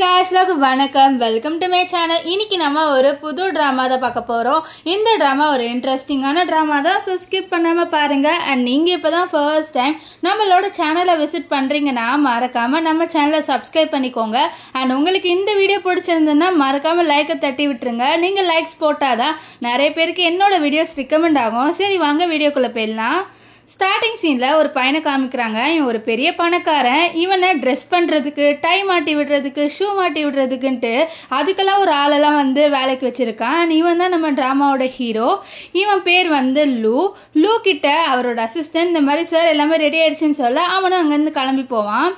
guys Lok வணக்கம் welcome to my channel இன்னைக்கு நம்ம ஒரு புது ட்ராமா தான் பார்க்க போகிறோம் இந்த ட்ராமா ஒரு இன்ட்ரெஸ்டிங்கான ட்ராமா தான் ஸோ ஸ்கிப் பண்ணாமல் பாருங்கள் அண்ட் நீங்கள் இப்போ தான் ஃபர்ஸ்ட் டைம் நம்மளோட சேனலை விசிட் பண்ணுறீங்கன்னா மறக்காமல் நம்ம சேனலை சப்ஸ்கிரைப் பண்ணிக்கோங்க அண்ட் உங்களுக்கு இந்த வீடியோ பிடிச்சிருந்ததுன்னா மறக்காமல் லைக்கை தட்டி விட்டுருங்க நீங்கள் லைக்ஸ் போட்டால் தான் நிறைய பேருக்கு என்னோடய வீடியோஸ் ரிக்கமெண்ட் ஆகும் சரி வாங்க வீடியோக்குள்ளே போயிடலாம் ஸ்டார்டிங் சீனில் ஒரு பையனை காமிக்கிறாங்க இவன் ஒரு பெரிய பணக்காரன் இவனை ட்ரெஸ் பண்ணுறதுக்கு டை மாட்டி விடுறதுக்கு ஷூ மாட்டி விடுறதுக்குன்ட்டு அதுக்கெல்லாம் ஒரு ஆளெல்லாம் வந்து வேலைக்கு வச்சுருக்கான் இவன் தான் நம்ம ட்ராமாவோட ஹீரோ இவன் பேர் வந்து லூ லூ கிட்ட அவரோட அசிஸ்டன்ட் இந்த மாதிரி சார் எல்லாமே ரெடி ஆகிடுச்சின்னு சொல்ல அவனும் அங்கேருந்து கிளம்பி போவான்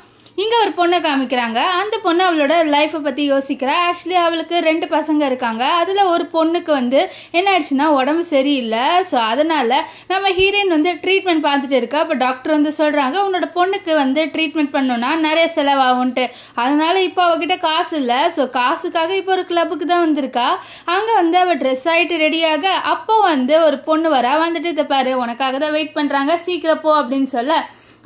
இங்கே ஒரு பொண்ணை காமிக்கிறாங்க அந்த பொண்ணு அவளோட லைஃப்பை பற்றி யோசிக்கிறா ஆக்சுவலி அவளுக்கு ரெண்டு பசங்க இருக்காங்க அதில் ஒரு பொண்ணுக்கு வந்து என்ன ஆயிடுச்சுன்னா உடம்பு சரியில்லை ஸோ அதனால் நம்ம ஹீரோயின் வந்து ட்ரீட்மெண்ட் பார்த்துட்டு இருக்கா அப்போ டாக்டர் வந்து சொல்கிறாங்க உன்னோட பொண்ணுக்கு வந்து ட்ரீட்மெண்ட் பண்ணோன்னா நிறைய செலவாகும்ட்டு அதனால் இப்போ அவகிட்ட காசு இல்லை ஸோ காசுக்காக இப்போ ஒரு கிளப்புக்கு தான் வந்திருக்கா அங்கே வந்து அவள் ட்ரெஸ் ஆகிட்டு ரெடியாக அப்போ வந்து ஒரு பொண்ணு வரா வந்துட்டு இதை பாரு உனக்காக தான் வெயிட் பண்ணுறாங்க சீக்கிரம் போ அப்படின்னு சொல்ல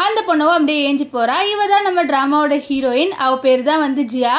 அந்த பொண்ணும் அப்படியே ஏஞ்சி போகிறா இவ தான் நம்ம ட்ராமாவோட ஹீரோயின் அவள் பேர் தான் வந்து ஜியா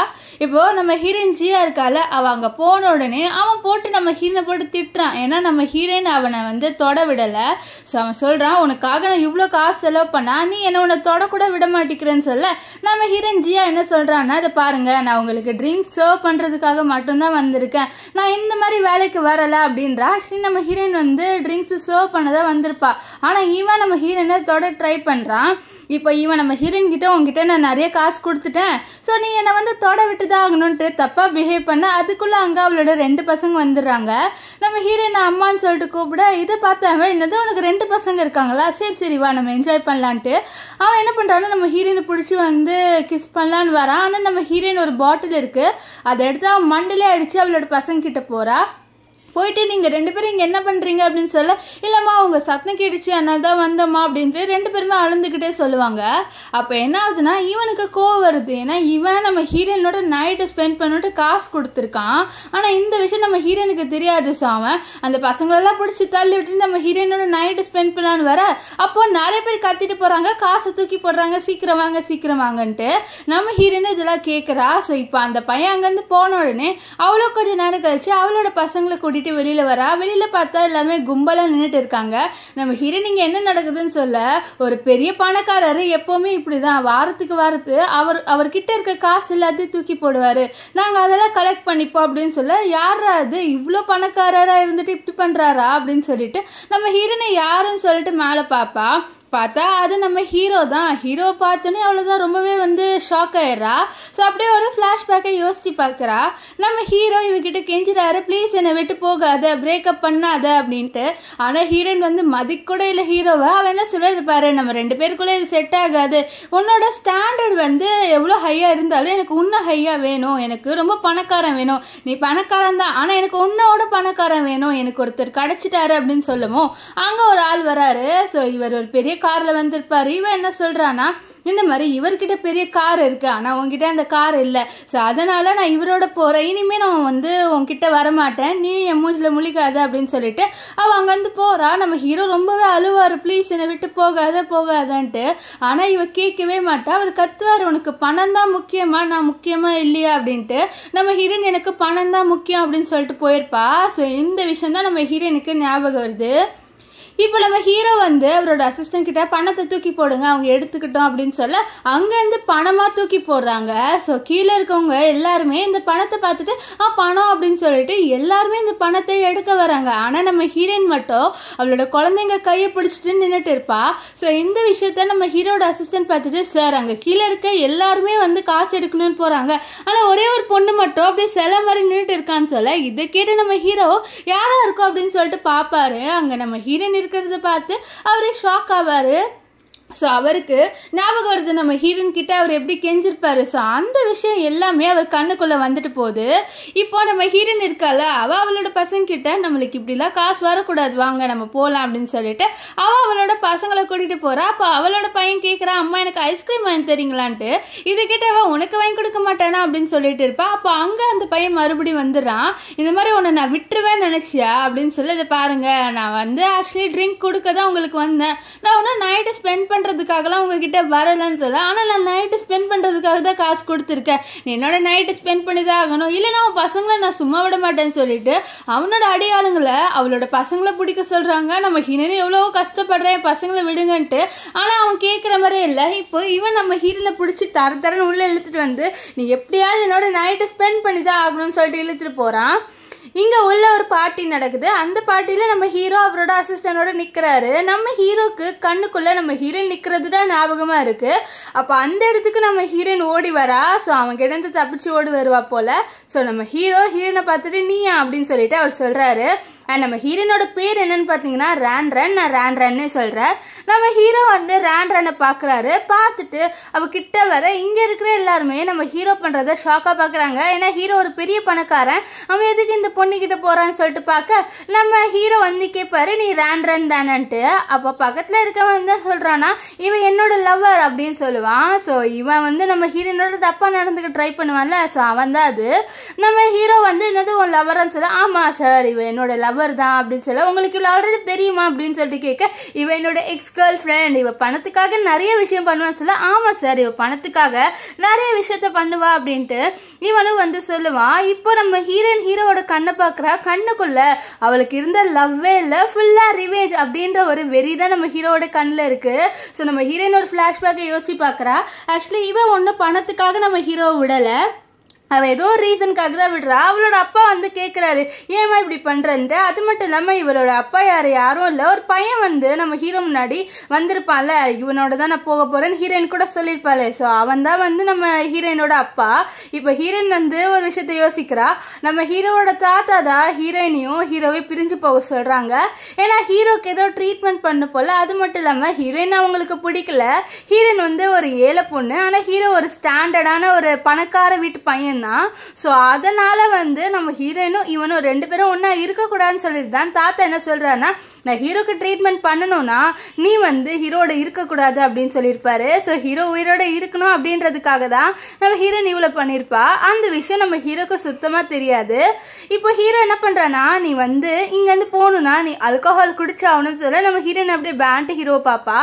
இப்போது நம்ம ஹீரோயின் ஜியா இருக்கால அவள் அங்கே போன உடனே அவன் போட்டு நம்ம ஹீரோனை போட்டு திட்டுறான் ஏன்னா நம்ம ஹீரோயின் அவனை வந்து தொட விடலை ஸோ அவன் சொல்கிறான் உனக்காக நான் இவ்வளோ காசு செலவு பண்ணா நீ என்னை உன்னை தொடக்கூட விட மாட்டேங்கிறேன்னு சொல்ல நம்ம ஹீரோயின் ஜியா என்ன சொல்கிறான்னா அதை பாருங்கள் நான் உங்களுக்கு ட்ரிங்க்ஸ் சர்வ் பண்ணுறதுக்காக மட்டும்தான் வந்திருக்கேன் நான் இந்த மாதிரி வேலைக்கு வரலை அப்படின்றா ஆக்சுவலி நம்ம ஹீரோயின் வந்து ட்ரிங்க்ஸ் சர்வ் பண்ண தான் வந்திருப்பா ஆனால் இவன் நம்ம ஹீரோயினை தொட ட்ரை பண்ணுறான் சொல்கிறான் இப்போ இவன் நம்ம ஹீரோயின் கிட்ட உங்ககிட்ட நான் நிறைய காசு கொடுத்துட்டேன் ஸோ நீ என்னை வந்து தொட விட்டு தான் ஆகணுன்ட்டு தப்பாக பிஹேவ் பண்ண அதுக்குள்ளே அங்கே அவளோட ரெண்டு பசங்க வந்துடுறாங்க நம்ம ஹீரோயின் அம்மான்னு சொல்லிட்டு கூப்பிட இதை பார்த்தாவே என்னதான் உனக்கு ரெண்டு பசங்க இருக்காங்களா சரி சரி வா நம்ம என்ஜாய் பண்ணலான்ட்டு அவன் என்ன பண்ணுறான்னா நம்ம ஹீரோயினை பிடிச்சி வந்து கிஸ் பண்ணலான்னு வரான் ஆனால் நம்ம ஹீரோயின் ஒரு பாட்டில் இருக்குது அதை எடுத்து அவன் மண்டிலே அடித்து அவளோட பசங்க கிட்ட போகிறா போயிட்டு நீங்கள் ரெண்டு பேரும் இங்கே என்ன பண்ணுறீங்க அப்படின்னு சொல்ல இல்லைம்மா அவங்க சத்தம் கேட்டுச்சு அதனால தான் வந்தோம்மா அப்படின்ட்டு ரெண்டு பேருமே அழுந்துக்கிட்டே சொல்லுவாங்க அப்போ என்ன ஆகுதுன்னா இவனுக்கு கோவம் வருது ஏன்னா இவன் நம்ம ஹீரோயினோட நைட்டை ஸ்பெண்ட் பண்ணிட்டு காசு கொடுத்துருக்கான் ஆனால் இந்த விஷயம் நம்ம ஹீரோனுக்கு தெரியாது ஸோ அவன் அந்த பசங்களெல்லாம் பிடிச்சி தள்ளி விட்டு நம்ம ஹீரோயினோட நைட்டு ஸ்பெண்ட் பண்ணலான்னு வர அப்போ நிறைய பேர் கத்திட்டு போகிறாங்க காசை தூக்கி போடுறாங்க சீக்கிரம் வாங்க சீக்கிரம் வாங்கன்ட்டு நம்ம ஹீரோனு இதெல்லாம் கேட்குறா ஸோ இப்போ அந்த பையன் அங்கேருந்து போன உடனே அவ்வளோ கொஞ்சம் நேரம் கழிச்சு அவளோட பசங்களை கூட்டிகிட்டு பண்ணிட்டு வெளியில் வரா வெளியில் பார்த்தா எல்லாருமே கும்பலாக நின்றுட்டு இருக்காங்க நம்ம ஹீரோனிங்க என்ன நடக்குதுன்னு சொல்ல ஒரு பெரிய பணக்காரர் எப்போவுமே இப்படி தான் வாரத்துக்கு வாரத்து அவர் அவர்கிட்ட இருக்க காசு எல்லாத்தையும் தூக்கி போடுவார் நாங்கள் அதெல்லாம் கலெக்ட் பண்ணிப்போம் அப்படின்னு சொல்ல யாரா அது இவ்வளோ பணக்காரராக இருந்துட்டு இப்படி பண்ணுறாரா அப்படின்னு சொல்லிட்டு நம்ம ஹீரோனை யாருன்னு சொல்லிட்டு மேலே பார்ப்பா பார்த்தா அது நம்ம ஹீரோ தான் ஹீரோ பார்த்தோன்னே அவ்வளோதான் ரொம்பவே வந்து ஷாக் ஆயிடுறா ஸோ அப்படியே ஒரு ஃப்ளாஷ்பேக்கை யோசிச்சு பார்க்குறா நம்ம ஹீரோ இவகிட்ட கெஞ்சிடாரு ப்ளீஸ் என்னை விட்டு போகாத பிரேக்கப் பண்ணாத அப்படின்ட்டு ஆனால் ஹீரோயின் வந்து மதிக்கூட இல்லை ஹீரோவை அவன் என்ன சொல்கிறது பாரு நம்ம ரெண்டு பேருக்குள்ளே இது செட் ஆகாது உன்னோட ஸ்டாண்டர்ட் வந்து எவ்வளோ ஹையாக இருந்தாலும் எனக்கு இன்னும் ஹையாக வேணும் எனக்கு ரொம்ப பணக்காரன் வேணும் நீ பணக்காரன் தான் ஆனால் எனக்கு உன்னோட பணக்காரன் வேணும் எனக்கு ஒருத்தர் கிடச்சிட்டாரு அப்படின்னு சொல்லுமோ அங்கே ஒரு ஆள் வராரு ஸோ இவர் ஒரு பெரிய காரில் வந்திருப்பார் இவன் என்ன சொல்கிறான்னா இந்த மாதிரி இவர்கிட்ட பெரிய கார் இருக்குது ஆனால் உங்ககிட்ட அந்த கார் இல்லை ஸோ அதனால் நான் இவரோட போகிறேன் இனிமேல் நான் வந்து உங்ககிட்ட வரமாட்டேன் நீ என் மூஞ்சில் முழிக்காத அப்படின்னு சொல்லிட்டு அவள் அங்கேருந்து போகிறா நம்ம ஹீரோ ரொம்பவே அழுவார் ப்ளீஸ் என்னை விட்டு போகாத போகாதன்ட்டு ஆனால் இவ கேட்கவே மாட்டா அவர் கத்துவார் உனக்கு பணம் தான் முக்கியமா நான் முக்கியமாக இல்லையா அப்படின்ட்டு நம்ம ஹீரோயின் எனக்கு பணம் தான் முக்கியம் அப்படின்னு சொல்லிட்டு போயிருப்பா ஸோ இந்த விஷயம் தான் நம்ம ஹீரோயினுக்கு ஞாபகம் வருது இப்போ நம்ம ஹீரோ வந்து அவரோட அசிஸ்டன்ட் கிட்ட பணத்தை தூக்கி போடுங்க அவங்க எடுத்துக்கிட்டோம் அப்படின்னு சொல்ல அங்கேருந்து பணமாக தூக்கி போடுறாங்க ஸோ கீழே இருக்கவங்க எல்லாருமே இந்த பணத்தை பார்த்துட்டு ஆ பணம் அப்படின்னு சொல்லிட்டு எல்லாருமே இந்த பணத்தை எடுக்க வராங்க ஆனால் நம்ம ஹீரோயின் மட்டும் அவளோட குழந்தைங்க கையை பிடிச்சிட்டு நின்றுட்டு இருப்பா ஸோ இந்த விஷயத்த நம்ம ஹீரோட அசிஸ்டன்ட் பார்த்துட்டு சார் அங்கே கீழே இருக்க எல்லாருமே வந்து காசு எடுக்கணும்னு போகிறாங்க ஆனால் ஒரே ஒரு பொண்ணு மட்டும் அப்படியே சில மாதிரி நின்றுட்டு இருக்கான்னு சொல்ல இதை கேட்டு நம்ம ஹீரோ யாராக இருக்கும் அப்படின்னு சொல்லிட்டு பார்ப்பாரு அங்கே நம்ம ஹீரோயின் இருக்கிறத பார்த்து அவரே ஷாக் ஆவார் ஸோ அவருக்கு ஞாபகம் வருது நம்ம ஹீரோன் கிட்ட அவர் எப்படி கெஞ்சிருப்பாரு ஸோ அந்த விஷயம் எல்லாமே அவர் கண்ணுக்குள்ளே வந்துட்டு போகுது இப்போ நம்ம ஹீரோன் இருக்கால அவள் அவளோட பசங்க கிட்ட நம்மளுக்கு இப்படிலாம் காசு வரக்கூடாது வாங்க நம்ம போகலாம் அப்படின்னு சொல்லிட்டு அவள் அவளோட பசங்களை கூட்டிகிட்டு போறா அப்போ அவளோட பையன் கேட்குறா அம்மா எனக்கு ஐஸ்கிரீம் வாங்கி தெரியுங்களான்ட்டு இது கிட்ட அவ உனக்கு வாங்கி கொடுக்க மாட்டானா அப்படின்னு சொல்லிட்டு இருப்பா அப்போ அங்கே அந்த பையன் மறுபடியும் வந்துடுறான் இந்த மாதிரி உன்னை நான் விட்டுருவேன் நினச்சியா அப்படின்னு சொல்லி இதை பாருங்க நான் வந்து ஆக்சுவலி ட்ரிங்க் கொடுக்க தான் உங்களுக்கு வந்தேன் நான் ஒன்றும் நைட்டு ஸ்பெண்ட் பண்ணுற பண்ணுறதுக்காகலாம் உங்ககிட்ட வரலன்னு சொல்ல ஆனால் நான் நைட்டு ஸ்பெண்ட் பண்ணுறதுக்காக தான் காசு கொடுத்துருக்கேன் என்னோட நைட்டு ஸ்பெண்ட் பண்ணி தான் ஆகணும் இல்லைனா அவன் பசங்களை நான் சும்மா விட மாட்டேன்னு சொல்லிட்டு அவனோட அடையாளங்களை அவளோட பசங்களை பிடிக்க சொல்கிறாங்க நம்ம ஹீரோனு எவ்வளோ கஷ்டப்படுறேன் பசங்களை விடுங்கன்ட்டு ஆனால் அவன் கேட்குற மாதிரி இல்லை இப்போ இவன் நம்ம ஹீரோவில் பிடிச்சி தர தரன்னு உள்ளே இழுத்துட்டு வந்து நீ எப்படியாவது என்னோட நைட்டு ஸ்பெண்ட் பண்ணி தான் ஆகணும்னு சொல்லிட்டு இழுத்துட்டு போகிறான் இங்கே உள்ள ஒரு பார்ட்டி நடக்குது அந்த பார்ட்டியில் நம்ம ஹீரோ அவரோட அசிஸ்டன்டோட நிற்கிறாரு நம்ம ஹீரோக்கு கண்ணுக்குள்ளே நம்ம ஹீரோயின் நிற்கிறது தான் ஞாபகமாக இருக்குது அப்போ அந்த இடத்துக்கு நம்ம ஹீரோயின் ஓடி வரா ஸோ அவன் கிடந்து தப்பிச்சு ஓடி வருவா போல் ஸோ நம்ம ஹீரோ ஹீரோனை பார்த்துட்டு நீயா அப்படின்னு சொல்லிட்டு அவர் சொல்கிறாரு அண்ட் நம்ம ஹீரோனோட பேர் என்னன்னு பார்த்தீங்கன்னா ரன் நான் ரேன் ரேண்ட்ரன்னு சொல்கிறேன் நம்ம ஹீரோ வந்து ரன்னை பார்க்குறாரு பார்த்துட்டு கிட்ட வர இங்கே இருக்கிற எல்லாருமே நம்ம ஹீரோ பண்ணுறத ஷாக்காக பார்க்குறாங்க ஏன்னா ஹீரோ ஒரு பெரிய பணக்காரன் அவன் எதுக்கு இந்த பொண்ணுக்கிட்ட போகிறான்னு சொல்லிட்டு பார்க்க நம்ம ஹீரோ வந்து கேட்பாரு நீ ரன் தானன்ட்டு அப்போ பக்கத்தில் இருக்கவன் தான் சொல்கிறானா இவன் என்னோட லவ்வர் அப்படின்னு சொல்லுவான் ஸோ இவன் வந்து நம்ம ஹீரோனோட தப்பாக நடந்துக்க ட்ரை பண்ணுவான்ல ஸோ அவன் தான் அது நம்ம ஹீரோ வந்து என்னது உன் லவ்வரான்னு சொல்ல ஆமாம் சார் இவன் என்னோட லவ் லவர் தான் அப்படின்னு சொல்ல உங்களுக்கு இவ்வளோ ஆல்ரெடி தெரியுமா அப்படின்னு சொல்லிட்டு கேட்க இவன் என்னோட எக்ஸ் கேர்ள் ஃப்ரெண்ட் இவன் பணத்துக்காக நிறைய விஷயம் பண்ணுவான்னு சொல்ல ஆமாம் சார் இவள் பணத்துக்காக நிறைய விஷயத்த பண்ணுவா அப்படின்ட்டு இவனும் வந்து சொல்லுவான் இப்போ நம்ம ஹீரோயின் ஹீரோவோட கண்ணை பார்க்குறா கண்ணுக்குள்ள அவளுக்கு இருந்த லவ்வே இல்லை ஃபுல்லாக ரிவேஜ் அப்படின்ற ஒரு வெறி தான் நம்ம ஹீரோவோட கண்ணில் இருக்குது ஸோ நம்ம ஹீரோயினோட ஃப்ளாஷ்பேக்கை யோசிச்சு பார்க்குறா ஆக்சுவலி இவன் ஒன்றும் பணத்துக்காக நம்ம ஹீரோவை விடலை அவள் ஏதோ ஒரு ரீசனுக்காக தான் விடுறா அவளோட அப்பா வந்து கேட்குறாரு ஏமா இப்படி பண்ணுறன்ட்டு அது மட்டும் இல்லாமல் இவளோட அப்பா யார் யாரும் இல்லை ஒரு பையன் வந்து நம்ம ஹீரோ முன்னாடி வந்திருப்பான்ல இவனோட தான் நான் போக போகிறேன்னு ஹீரோயின் கூட சொல்லியிருப்பாள் ஸோ அவன் தான் வந்து நம்ம ஹீரோயினோட அப்பா இப்போ ஹீரோயின் வந்து ஒரு விஷயத்த யோசிக்கிறா நம்ம ஹீரோவோட தாத்தா தான் ஹீரோயினையும் ஹீரோவை பிரிஞ்சு போக சொல்கிறாங்க ஏன்னா ஹீரோக்கு ஏதோ ட்ரீட்மெண்ட் பண்ண போல் அது மட்டும் இல்லாமல் ஹீரோயின் அவங்களுக்கு பிடிக்கல ஹீரோயின் வந்து ஒரு ஏழை பொண்ணு ஆனால் ஹீரோ ஒரு ஸ்டாண்டர்டான ஒரு பணக்கார வீட்டு பையன் ஹீரோயின் ஸோ அதனால் வந்து நம்ம ஹீரோயினும் இவனும் ரெண்டு பேரும் ஒன்றா இருக்கக்கூடாதுன்னு சொல்லிட்டு தான் தாத்தா என்ன சொல்றான்னா நான் ஹீரோக்கு ட்ரீட்மெண்ட் பண்ணணும்னா நீ வந்து ஹீரோட இருக்கக்கூடாது அப்படின்னு சொல்லியிருப்பாரு ஸோ ஹீரோ உயிரோட இருக்கணும் அப்படின்றதுக்காக தான் நம்ம ஹீரோன் இவ்வளோ பண்ணியிருப்பா அந்த விஷயம் நம்ம ஹீரோக்கு சுத்தமாக தெரியாது இப்போ ஹீரோ என்ன பண்ணுறானா நீ வந்து இங்கேருந்து போகணுன்னா நீ அல்கோஹால் குடிச்சாகணும்னு சொல்ல நம்ம ஹீரோன் அப்படியே பேண்ட் ஹீரோ பார்ப்பா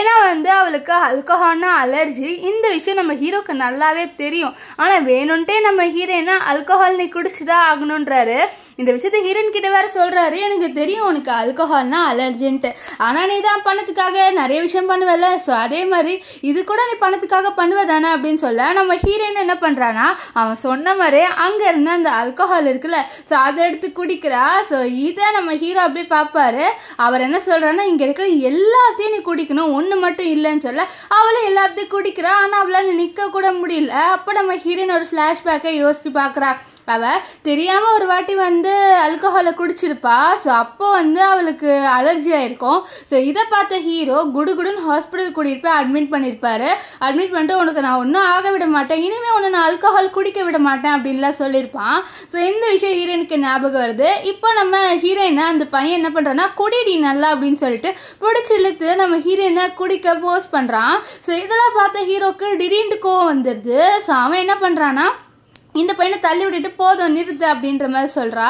ஏன்னா வந்து அவளுக்கு அல்கோஹால்னா அலர்ஜி இந்த விஷயம் நம்ம ஹீரோக்கு நல்லாவே தெரியும் ஆனால் வேணும்ன்ட்டே நம்ம ஹீரோனா அல்கஹால் நீ குடிச்சுதான் தான் ஆகணுன்றாரு இந்த விஷயத்த ஹீரன் கிட்ட வேற சொல்கிறாரு எனக்கு தெரியும் உனக்கு அல்கோஹால்னா அலர்ஜின்ட்டு ஆனால் நீ தான் பணத்துக்காக நிறைய விஷயம் பண்ணுவல ஸோ அதே மாதிரி இது கூட நீ பணத்துக்காக பண்ணுவ தானே அப்படின்னு சொல்ல நம்ம ஹீரோயின் என்ன பண்ணுறான்னா அவன் சொன்ன மாதிரி அங்கே இருந்த அந்த அல்கோஹால் இருக்குல்ல ஸோ அதை எடுத்து குடிக்கிறா ஸோ இதை நம்ம ஹீரோ அப்படியே பார்ப்பாரு அவர் என்ன சொல்கிறான்னா இங்கே இருக்கிற எல்லாத்தையும் நீ குடிக்கணும் ஒன்று மட்டும் இல்லைன்னு சொல்ல அவளை எல்லாத்தையும் குடிக்கிறா ஆனால் அவளால் நிற்க கூட முடியல அப்போ நம்ம ஹீரோயின் ஒரு ஃபிளாஷ்பேக்கை யோசித்து பார்க்குறா அவள் தெரியாமல் ஒரு வாட்டி வந்து அல்கஹாலை குடிச்சிருப்பா ஸோ அப்போ வந்து அவளுக்கு அலர்ஜி ஆயிருக்கும் ஸோ இதை பார்த்த ஹீரோ குடுகுடுன்னு ஹாஸ்பிட்டல் போய் அட்மிட் பண்ணியிருப்பாரு அட்மிட் பண்ணிட்டு உனக்கு நான் ஒன்றும் ஆக விட மாட்டேன் இனிமேல் உன்னை நான் அல்கஹால் குடிக்க விட மாட்டேன் அப்படின்லாம் சொல்லியிருப்பான் ஸோ இந்த விஷயம் ஹீரோயினுக்கு ஞாபகம் வருது இப்போ நம்ம ஹீரோயினை அந்த பையன் என்ன பண்ணுறான்னா குடிடி நல்லா அப்படின்னு சொல்லிட்டு பிடிச்சி இழுத்து நம்ம ஹீரோயினை குடிக்க ஃபோர்ஸ் பண்ணுறான் ஸோ இதெல்லாம் பார்த்த ஹீரோக்கு திடீர்னு கோவம் வந்துடுது ஸோ அவன் என்ன பண்ணுறான்னா இந்த பையனை தள்ளி விட்டுட்டு போதும் நிறுத்து அப்படின்ற மாதிரி சொல்றா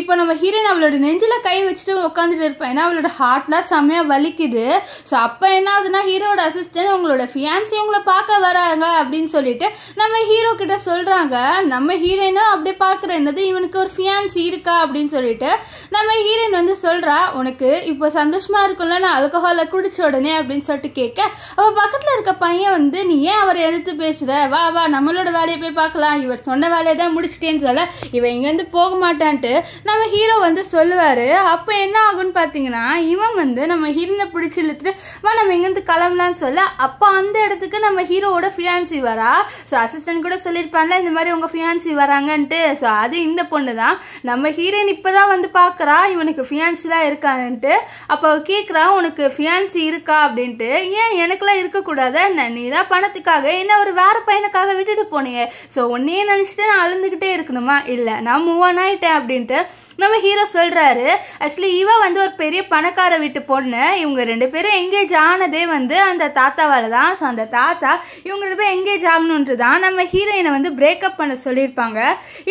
இப்போ நம்ம ஹீரோயின் அவளோட நெஞ்சில் கை வச்சுட்டு உட்காந்துட்டு இருப்பா ஏன்னா அவளோட ஹார்ட்லாம் செம்மையாக வலிக்குது ஸோ அப்போ என்ன ஆகுதுன்னா ஹீரோட அசிஸ்டன்ட் உங்களோட ஃபியான்சி உங்களை பார்க்க வராங்க அப்படின்னு சொல்லிட்டு நம்ம ஹீரோ கிட்ட சொல்கிறாங்க நம்ம ஹீரோயினும் அப்படியே பார்க்குற என்னது இவனுக்கு ஒரு ஃபியான்சி இருக்கா அப்படின்னு சொல்லிட்டு நம்ம ஹீரோயின் வந்து சொல்றா உனக்கு இப்போ சந்தோஷமாக இருக்கும்ல நான் அல்கஹாலை குடிச்ச உடனே அப்படின்னு சொல்லிட்டு கேட்க அவ பக்கத்தில் இருக்க பையன் வந்து நீ ஏன் அவரை எடுத்து பேசுகிற வா வா நம்மளோட வேலையை போய் பார்க்கலாம் இவர் சொன்ன சொன்ன வேலையை தான் முடிச்சிட்டேன்னு சொல்ல இவன் இங்கேருந்து போக மாட்டான்ட்டு நம்ம ஹீரோ வந்து சொல்லுவார் அப்போ என்ன ஆகும்னு பார்த்தீங்கன்னா இவன் வந்து நம்ம ஹீரோனை பிடிச்சி இழுத்துட்டு வா நம்ம இங்கேருந்து கிளம்பலான்னு சொல்ல அப்போ அந்த இடத்துக்கு நம்ம ஹீரோவோட ஃபியான்சி வரா ஸோ அசிஸ்டன்ட் கூட சொல்லியிருப்பான்ல இந்த மாதிரி உங்கள் ஃபியான்சி வராங்கன்ட்டு ஸோ அது இந்த பொண்ணு தான் நம்ம ஹீரோயின் இப்போ தான் வந்து பார்க்குறா இவனுக்கு ஃபியான்சிலாம் இருக்கான்ட்டு அப்போ கேட்குறா உனக்கு ஃபியான்சி இருக்கா அப்படின்ட்டு ஏன் எனக்குலாம் இருக்கக்கூடாது நீ தான் பணத்துக்காக என்ன ஒரு வேறு பையனுக்காக விட்டுட்டு போனீங்க ஸோ உன்னையே நினச்சி நினச்சிட்டு நான் அழுந்துக்கிட்டே இருக்கணுமா இல்லை நான் மூவ் ஆன் ஆகிட்டேன் அப்படின்ட்டு நம்ம ஹீரோ சொல்கிறாரு ஆக்சுவலி இவ வந்து ஒரு பெரிய பணக்கார வீட்டு பொண்ணு இவங்க ரெண்டு பேரும் எங்கேஜ் ஆனதே வந்து அந்த தாத்தாவால் தான் ஸோ அந்த தாத்தா இவங்க ரெண்டு பேரும் எங்கேஜ் ஆகணுன்ட்டு தான் நம்ம ஹீரோயினை வந்து பிரேக்கப் பண்ண சொல்லியிருப்பாங்க